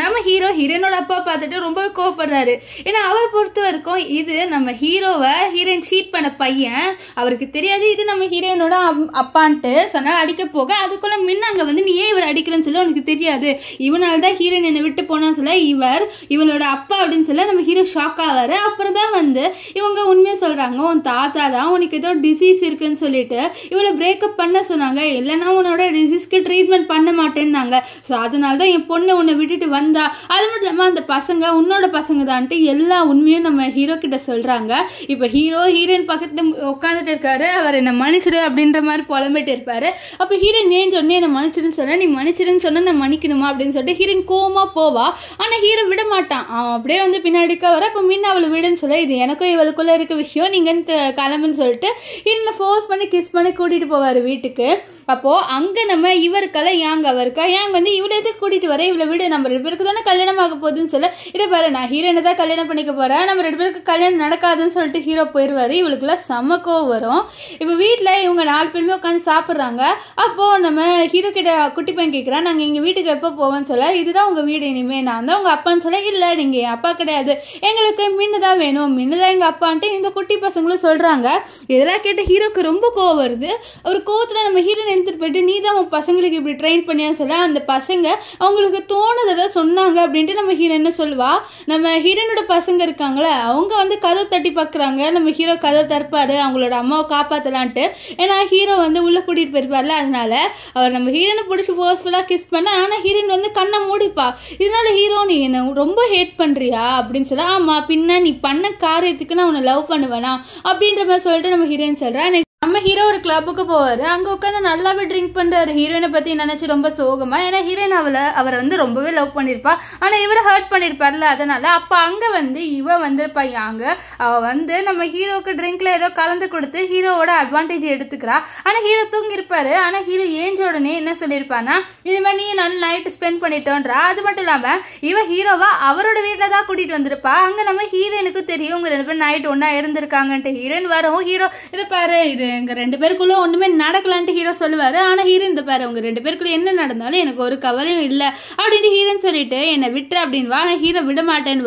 நம்ம ஹீரோ ஹீரோனோட அப்பா பார்த்துட்டு ரொம்ப கோவப்படுறாரு ஏன்னா அவர் பொறுத்த வரைக்கும் இது நம்ம ஹீரோவை ஹீரோயின் ஷீட் பண்ண பையன் அவருக்கு தெரியாது இது நம்ம ஹீரோயினோட அப்பான்ட்டு சொன்னால் அடிக்க போக அதுக்குள்ளே முன்ன அங்கே வந்து நீ ஏன் இவர் அடிக்கிறேன்னு சொல்லி உனக்கு தெரியாது இவனால் தான் ஹீரோயின் என்னை விட்டு போனான்னு சொல்ல இவர் இவனோட அப்பா அப்படின்னு சொல்ல நம்ம ஹீரோ ஷாக் ஆவார் அப்புறம் தான் வந்து இவங்க உண்மையை சொல்கிறாங்க உன் தாத்தா தான் உனக்கு ஏதோ டிசீஸ் இருக்குன்னு சொல்லிட்டு இவளை பிரேக்கப் பண்ண சொன்னாங்க இல்லைன்னா உன்னோட டிசீஸ்க்கு ட்ரீட்மெண்ட் பண்ண மாட்டேன்னாங்க ஸோ அதனால தான் என் பொண்ணை உன்னை விட்டுட்டு வந்து வந்தா அது மட்டும் இல்லாமல் அந்த பசங்க உன்னோட பசங்க தான்ட்டு எல்லா உண்மையும் நம்ம ஹீரோ கிட்ட சொல்கிறாங்க இப்போ ஹீரோ ஹீரோயின் பக்கத்து உட்காந்துட்டு இருக்காரு அவர் என்னை மன்னிச்சிடு அப்படின்ற மாதிரி புலம்பிட்டு இருப்பார் அப்போ ஹீரோயின் ஏன் சொன்னே என்னை மன்னிச்சிடுன்னு சொன்னா நீ மன்னிச்சிடுன்னு சொன்னா நான் மன்னிக்கணுமா அப்படின்னு சொல்லிட்டு ஹீரோயின் கோமா போவா ஆனால் ஹீரோ விட மாட்டான் அவன் அப்படியே வந்து பின்னாடிக்க வர இப்போ மீன் அவளை விடுன்னு சொல்ல இது எனக்கும் இவளுக்குள்ளே இருக்க விஷயம் நீங்கள் கிளம்புன்னு சொல்லிட்டு இன்னும் ஃபோர்ஸ் பண்ணி கிஸ் பண்ணி கூட்டிகிட்டு போவார் வீட்டுக்கு அப்போது அங்கே நம்ம இவருக்கெல்லாம் யாங்க அவருக்கா யாங்க வந்து இவ்வளோ எதுக்கு கூட்டிகிட்டு வர இவ்வளோ வீடு நம்ம ரெண்டு பேருக்கு தானே கல்யாணம் ஆக போகுதுன்னு சொல்ல இதை பாரு நான் ஹீரோனை தான் கல்யாணம் பண்ணிக்க போகிறேன் நம்ம ரெண்டு பேருக்கு கல்யாணம் நடக்காதுன்னு சொல்லிட்டு ஹீரோ போயிடுவார் இவளுக்குலாம் செம்ம கோவம் வரும் இப்போ வீட்டில் இவங்க நாலு பேருமே உட்காந்து சாப்பிட்றாங்க அப்போது நம்ம ஹீரோ கிட்ட குட்டி பையன் கேட்குறேன் நாங்கள் எங்கள் வீட்டுக்கு எப்போ போவோன்னு சொல்ல இதுதான் உங்கள் வீடு இனிமேல் நான் தான் உங்கள் அப்பான்னு சொல்ல இல்லை நீங்கள் என் அப்பா கிடையாது எங்களுக்கு மின்னு தான் வேணும் மின்னு தான் எங்கள் அப்பான்ட்டு இந்த குட்டி பசங்களும் சொல்கிறாங்க இதெல்லாம் கேட்டு ஹீரோக்கு ரொம்ப கோவம் வருது ஒரு கோவத்தில் நம்ம ஹீரோ எடுத்துகிட்டு போயிட்டு நீ தான் உன் பசங்களுக்கு இப்படி ட்ரெயின் பண்ணியான்னு சொல்ல அந்த பசங்க அவங்களுக்கு தோணுதை சொன்னாங்க அப்படின்ட்டு நம்ம என்ன சொல்லுவா நம்ம ஹீரோனோட பசங்க இருக்காங்களே அவங்க வந்து கதை தட்டி பார்க்குறாங்க நம்ம ஹீரோ கதை தற்பார் அவங்களோட அம்மாவை காப்பாற்றலான்ட்டு ஏன்னா ஹீரோ வந்து உள்ளே கூட்டிகிட்டு போயிருப்பார்ல அதனால அவர் நம்ம ஹீரோனை பிடிச்சி ஃபோர்ஸ்ஃபுல்லாக கிஸ் பண்ண ஆனால் ஹீரோயின் வந்து கண்ணை மூடிப்பா இதனால ஹீரோ நீ என்னை ரொம்ப ஹேட் பண்ணுறியா அப்படின்னு சொல்ல ஆமாம் பின்ன நீ பண்ண காரியத்துக்கு நான் உன்னை லவ் பண்ணுவேனா அப்படின்ற மாதிரி சொல்லிட்டு நம்ம ஹீரோயின் சொல்கிறேன் நம்ம ஹீரோ ஒரு கிளப்புக்கு போவார் அங்கே உட்காந்து நல்லாவே ட்ரிங்க் பண்ணுறாரு ஹீரோயினை பற்றி நினச்சி ரொம்ப சோகமாக ஏன்னா ஹீரோயின் அவளை அவரை வந்து ரொம்பவே லவ் பண்ணியிருப்பாள் ஆனால் இவரை ஹர்ட் பண்ணியிருப்பார்ல அதனால் அப்போ அங்கே வந்து இவ வந்திருப்பாங்க அங்கே அவள் வந்து நம்ம ஹீரோவுக்கு ட்ரிங்க்கில் ஏதோ கலந்து கொடுத்து ஹீரோவோட அட்வான்டேஜ் எடுத்துக்கிறா ஆனால் ஹீரோ தூங்கியிருப்பாரு ஆனால் ஹீரோ ஏஞ்ச உடனே என்ன சொல்லியிருப்பானா இது மாதிரி நீ நல்ல நைட்டு ஸ்பெண்ட் பண்ணிட்டோன்றா அது மட்டும் இல்லாமல் இவ ஹீரோவா அவரோட வீட்டில் தான் கூட்டிகிட்டு வந்திருப்பா அங்கே நம்ம ஹீரோயினுக்கு தெரியும் உங்கள் ரெண்டு பேரும் நைட் ஒன்றா இருந்திருக்காங்கன்ட்டு ஹீரோயின் வரும் ஹீரோ இது பாரு இது எங்கள் ரெண்டு பேருக்குள்ளே ஒன்றுமே நடக்கலான்ட்டு ஹீரோ சொல்லுவார் ஆனால் ஹீரோ இந்த பாரு உங்கள் ரெண்டு பேருக்குள்ளே என்ன நடந்தாலும் எனக்கு ஒரு கவலையும் இல்லை அப்படின்ட்டு ஹீரோன்னு சொல்லிட்டு என்னை விட்டுரு வா நான் ஹீரோ விட மாட்டேன்னு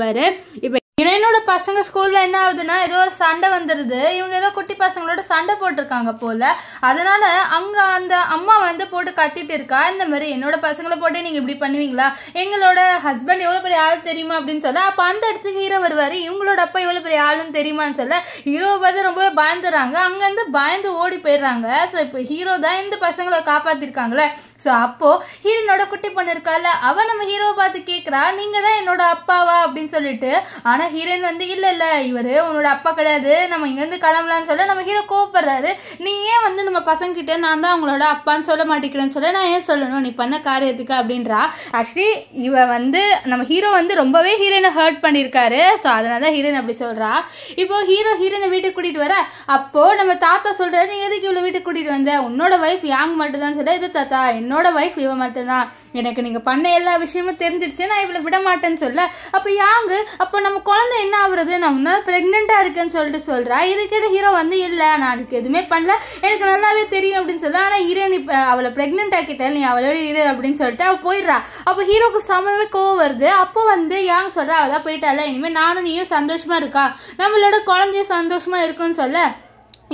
இப்போ ஹீரோயினோட பசங்க ஸ்கூலில் என்ன ஆகுதுன்னா ஏதோ ஒரு சண்டை வந்துடுது இவங்க ஏதோ குட்டி பசங்களோட சண்டை போட்டிருக்காங்க போல் அதனால் அங்கே அந்த அம்மா வந்து போட்டு கத்திட்டு இருக்கா இந்த மாதிரி என்னோட பசங்களை போட்டு நீங்கள் இப்படி பண்ணுவீங்களா எங்களோட ஹஸ்பண்ட் எவ்வளோ பெரிய ஆள் தெரியுமா அப்படின்னு சொல்ல அப்போ அந்த இடத்துக்கு ஹீரோ வருவார் இவங்களோட அப்பா எவ்வளோ பெரிய ஆளுன்னு தெரியுமான்னு சொல்ல ஹீரோ பார்த்து ரொம்பவே அங்க அங்கேருந்து பயந்து ஓடி போயிடுறாங்க ஸோ இப்போ ஹீரோ தான் இந்த பசங்களை காப்பாத்திருக்காங்களே ஸோ அப்போது ஹீரோனோட குட்டி பொண்ணு இருக்கால அவள் நம்ம ஹீரோவை பார்த்து கேட்குறா நீங்கள் தான் என்னோட அப்பாவா அப்படின்னு சொல்லிட்டு ஆனால் ஹீரோயின் வந்து இல்லை இல்லை இவர் உன்னோட அப்பா கிடையாது நம்ம இங்கேருந்து கிளம்பலான்னு சொல்ல நம்ம ஹீரோ கோவப்படுறாரு நீ ஏன் வந்து நம்ம பசங்கிட்ட நான் தான் அவங்களோட அப்பான்னு சொல்ல மாட்டேங்கிறேன்னு சொல்ல நான் ஏன் சொல்லணும் நீ பண்ண காரியத்துக்கு அப்படின்றா ஆக்சுவலி இவ வந்து நம்ம ஹீரோ வந்து ரொம்பவே ஹீரோயினை ஹர்ட் பண்ணியிருக்காரு ஸோ அதனால தான் ஹீரோயின் அப்படி சொல்கிறா இப்போ ஹீரோ ஹீரோயினை வீட்டுக்கு கூட்டிகிட்டு வர அப்போது நம்ம தாத்தா சொல்கிறாரு நீ எதுக்கு இவ்வளோ வீட்டுக்கு கூட்டிகிட்டு வந்த உன்னோட ஒய்ஃப் யாங் மட்டும்தான் சொல்ல இது தாத்தா என்ன என்னோட வைஃப் இவ மட்டும்தான் எனக்கு நீங்கள் பண்ண எல்லா விஷயமும் தெரிஞ்சிருச்சு நான் இவளை விட மாட்டேன்னு சொல்ல அப்போ யாங்கு அப்போ நம்ம குழந்தை என்ன ஆகுறது நான் உன்னால் ப்ரெக்னெண்ட்டாக இருக்கேன்னு சொல்லிட்டு சொல்கிறா இதுக்கிட்ட ஹீரோ வந்து இல்லை நான் அதுக்கு எதுவுமே பண்ணல எனக்கு நல்லாவே தெரியும் அப்படின்னு சொல்ல ஆனால் ஹீரோ இப்போ அவளை பிரெக்னென்ட் ஆக்கிட்ட நீ அவளோட இரு அப்படின்னு சொல்லிட்டு அவள் போயிடுறா அப்போ ஹீரோக்கு சமவே கோவம் வருது அப்போ வந்து யாங் சொல்கிறா அவதான் போயிட்டால இனிமேல் நானும் நீயும் சந்தோஷமாக இருக்கா நம்மளோட குழந்தைய சந்தோஷமாக இருக்குன்னு சொல்ல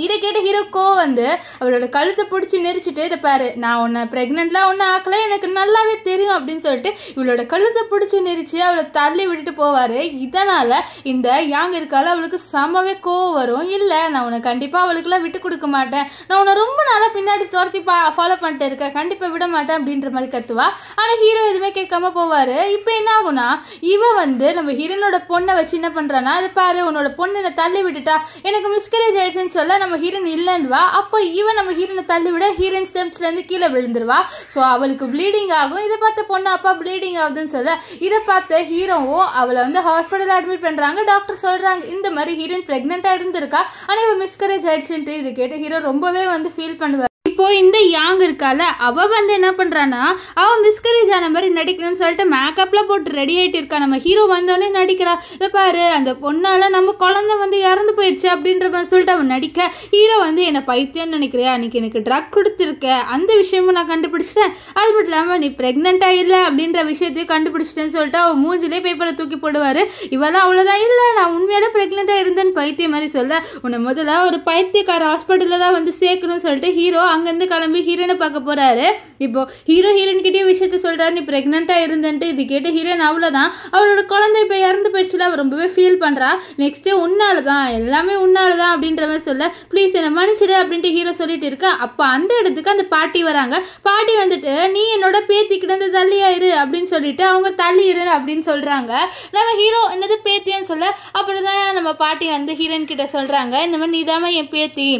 இதை கேட்ட ஹீரோ கோ வந்து அவளோட கழுத்தை பிடிச்சி நெரிச்சிட்டு இதை பாரு நான் உன்னை ப்ரெக்னெண்ட்லாம் ஒன்றும் ஆக்கல எனக்கு நல்லாவே தெரியும் அப்படின்னு சொல்லிட்டு இவளோட கழுத்தை பிடிச்சி நெரிச்சு அவளை தள்ளி விட்டுட்டு போவார் இதனால் இந்த யாங் இருக்கால அவளுக்கு செம்மவே கோவம் வரும் இல்லை நான் உன்னை கண்டிப்பாக அவளுக்குலாம் விட்டு கொடுக்க மாட்டேன் நான் உன்னை ரொம்ப நாளாக பின்னாடி துரத்தி பா ஃபாலோ பண்ணிட்டு இருக்கேன் கண்டிப்பாக விட மாட்டேன் அப்படின்ற மாதிரி கத்துவா ஆனால் ஹீரோ எதுவுமே கேட்காம போவார் இப்போ என்ன ஆகும்னா இவ வந்து நம்ம ஹீரோனோட பொண்ணை வச்சு என்ன பண்ணுறான்னா அது பாரு உன்னோட பொண்ணு என்னை தள்ளி விட்டுட்டா எனக்கு மிஸ்கரேஜ் ஆயிடுச்சுன்னு சொல்ல நம்ம ஹீரோயின் இல்லைன்னுவா அப்போ இவன் நம்ம ஹீரோனை தள்ளி விட ஹீரோயின் ஸ்டெம்ஸ்லேருந்து கீழே விழுந்துருவா ஸோ அவளுக்கு ப்ளீடிங் ஆகும் இதை பார்த்த பொண்ணு அப்பா ப்ளீடிங் ஆகுதுன்னு சொல்ல இதை பார்த்த ஹீரோவும் அவளை வந்து ஹாஸ்பிட்டல் அட்மிட் பண்ணுறாங்க டாக்டர் சொல்கிறாங்க இந்த மாதிரி ஹீரோயின் ப்ரெக்னெண்ட்டாக இருந்திருக்கா ஆனால் இவள் மிஸ்கரேஜ் ஆயிடுச்சுன்ட்டு இது கேட்டு ஹீரோ ரொம்பவே வந்து ஃபீல் பண்ணுவார் இப்போ இந்த யாங் இருக்கால அவ வந்து என்ன பண்றான்னா அவ மிஸ்கரேஜ் ஆன மாதிரி நடிக்கணும்னு சொல்லிட்டு மேக்கப்லாம் போட்டு ரெடி ஆகிட்டு இருக்கா நம்ம ஹீரோ வந்தோடனே நடிக்கிறா இதை பாரு அந்த பொண்ணால் நம்ம குழந்தை வந்து இறந்து போயிடுச்சு அப்படின்ற மாதிரி சொல்லிட்டு அவன் நடிக்க ஹீரோ வந்து என்னை பைத்தியம்னு நினைக்கிறியா அன்னைக்கு எனக்கு ட்ரக் கொடுத்துருக்க அந்த விஷயமும் நான் கண்டுபிடிச்சிட்டேன் அது மட்டும் இல்லாமல் நீ ப்ரெக்னெண்ட்டாக இல்லை அப்படின்ற விஷயத்தையும் கண்டுபிடிச்சிட்டேன்னு சொல்லிட்டு அவள் மூஞ்சிலே பேப்பரை தூக்கி போடுவார் இவெல்லாம் அவ்வளோதான் இல்லை நான் உண்மையாலே ப்ரெக்னெண்ட்டாக இருந்தேன்னு பைத்தியம் மாதிரி சொல்ல உன்னை முதல்ல ஒரு பைத்தியக்கார ஹாஸ்பிட்டலில் தான் வந்து சேர்க்கணும்னு சொல்லிட்டு ஹீரோ அங்கேருந்து கிளம்பி ஹீரோனை பார்க்க போகிறாரு இப்போ ஹீரோ ஹீரோன்கிட்டே விஷயத்த சொல்கிறாரு நீ ப்ரெக்னென்ட் ப்ரெக்னெண்ட்டாக இருந்துட்டு இது கேட்டு ஹீரோயின் அவ்வளோதான் அவளோட குழந்தை இப்போ இறந்து போயிடுச்சுல அவள் ரொம்பவே ஃபீல் பண்ணுறா நெக்ஸ்ட் டே உன்னால தான் எல்லாமே உன்னால தான் அப்படின்ற மாதிரி சொல்ல ப்ளீஸ் என்னை மன்னிச்சிடு அப்படின்ட்டு ஹீரோ சொல்லிட்டு இருக்கா அப்போ அந்த இடத்துக்கு அந்த பாட்டி வராங்க பாட்டி வந்துட்டு நீ என்னோட பேத்தி கிடந்து தள்ளியாயிரு அப்படின்னு சொல்லிட்டு அவங்க தள்ளியிரு அப்படின்னு சொல்கிறாங்க நம்ம ஹீரோ என்னது பேத்தியான்னு சொல்ல அப்புறம் தான் நம்ம பாட்டி வந்து ஹீரோயின் கிட்ட சொல்கிறாங்க இந்த மாதிரி தான் என் பேத்தி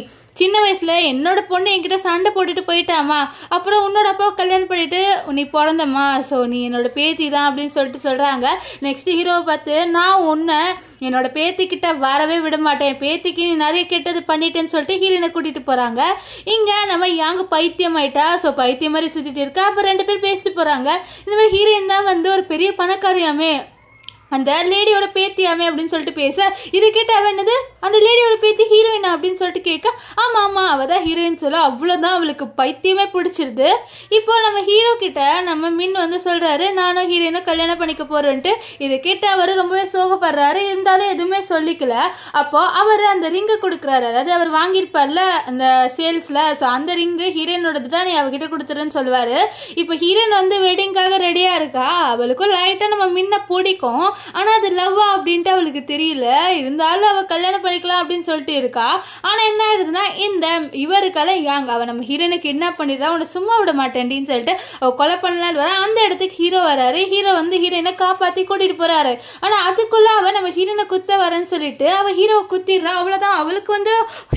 சின்ன வயசில் என்னோட பொண்ணு என்கிட்ட சண்டை போட்டுட்டு போயிட்டாமா அப்புறம் உன்னோட அப்பாவை கல்யாணம் பண்ணிட்டு நீ பிறந்தம்மா ஸோ நீ என்னோட பேத்தி தான் அப்படின்னு சொல்லிட்டு சொல்கிறாங்க நெக்ஸ்ட் ஹீரோவை பார்த்து நான் உன்னை என்னோட பேத்திக்கிட்ட வரவே விட மாட்டேன் பேத்திக்கு நீ நிறைய கெட்டது பண்ணிட்டேன்னு சொல்லிட்டு ஹீரோனை கூட்டிகிட்டு போகிறாங்க இங்கே நம்ம யாங்க பைத்தியம் ஆயிட்டா ஸோ பைத்தியம் மாதிரி சுத்திட்டு இருக்கா அப்போ ரெண்டு பேர் பேசிட்டு போகிறாங்க இந்த மாதிரி ஹீரோயின் தான் வந்து ஒரு பெரிய பணக்காரியாமே அந்த லேடியோட பேத்தி அவன் அப்படின்னு சொல்லிட்டு பேச இது கேட்ட அவன் என்னது அந்த லேடியோட பேத்தி ஹீரோயினா அப்படின்னு சொல்லிட்டு கேட்க ஆமாம் ஆமாம் அவள் தான் ஹீரோயின் சொல்ல அவ்வளோதான் அவளுக்கு பைத்தியமே பிடிச்சிருது இப்போ நம்ம ஹீரோ கிட்ட நம்ம மின் வந்து சொல்கிறாரு நானும் ஹீரோயினும் கல்யாணம் பண்ணிக்க போறேன்ட்டு இதை கேட்ட அவர் ரொம்பவே சோகப்படுறாரு இருந்தாலும் எதுவுமே சொல்லிக்கல அப்போது அவர் அந்த ரிங்கை கொடுக்குறாரு அதாவது அவர் வாங்கியிருப்பார்ல அந்த சேல்ஸில் ஸோ அந்த ரிங்கு ஹீரோயினோடது தான் நீ அவகிட்ட கொடுத்துருன்னு சொல்லுவார் இப்போ ஹீரோயின் வந்து வெட்டிங்காக ரெடியாக இருக்கா அவளுக்கும் லைட்டாக நம்ம மின்ன பிடிக்கும் ஆனால் அது லவ்வா அப்படின்ட்டு அவளுக்கு தெரியல இருந்தாலும் அவள் கல்யாணம் பண்ணிக்கலாம் அப்படின்னு சொல்லிட்டு இருக்கா ஆனால் என்ன ஆயிடுதுன்னா இந்த இவருக்கெல்லாம் யாங்க அவள் நம்ம ஹீரோனுக்கு என்ன பண்ணிடுறா அவனை சும்மா விட மாட்டேன்டின்னு சொல்லிட்டு அவள் கொலை பண்ணலாம் வரா அந்த இடத்துக்கு ஹீரோ வராரு ஹீரோ வந்து ஹீரோயினை காப்பாற்றி கூட்டிகிட்டு போகிறாரு ஆனால் அதுக்குள்ளே அவள் நம்ம ஹீரோனை குத்த வரேன்னு சொல்லிட்டு அவள் ஹீரோவை குத்திடுறா அவ்வளோதான் அவளுக்கு வந்து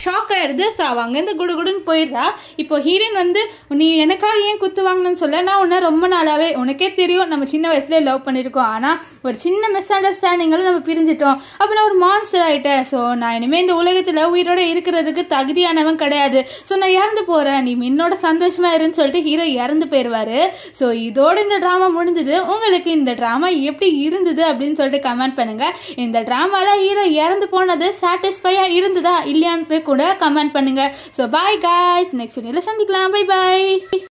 ஷாக் ஆயிடுது ஸோ அவள் அங்கேருந்து குடுகுடுன்னு போயிடுறா இப்போ ஹீரோயின் வந்து நீ எனக்காக ஏன் குத்து வாங்கணும்னு சொல்ல நான் உன்னை ரொம்ப நாளாகவே உனக்கே தெரியும் நம்ம சின்ன வயசுலேயே லவ் பண்ணியிருக்கோம் ஆனால் ஒரு சின்ன மிஸ் அண்டர்ஸ்டாண்டிங்கில் நம்ம பிரிஞ்சிட்டோம் அப்போ நான் ஒரு மான்ஸ்டர் ஆகிட்டேன் ஸோ நான் இனிமேல் இந்த உலகத்தில் உயிரோடு இருக்கிறதுக்கு தகுதியானவன் கிடையாது ஸோ நான் இறந்து போகிறேன் நீ என்னோட சந்தோஷமாக இருன்னு சொல்லிட்டு ஹீரோ இறந்து போயிடுவார் ஸோ இதோட இந்த ட்ராமா முடிஞ்சது உங்களுக்கு இந்த ட்ராமா எப்படி இருந்தது அப்படின்னு சொல்லிட்டு கமெண்ட் பண்ணுங்கள் இந்த ட்ராமாவில் ஹீரோ இறந்து போனது சாட்டிஸ்ஃபையாக இருந்ததா இல்லையான்னு கூட கமெண்ட் பண்ணுங்கள் ஸோ பாய் காய்ஸ் நெக்ஸ்ட் வீடியோவில் சந்திக்கலாம் பை பாய்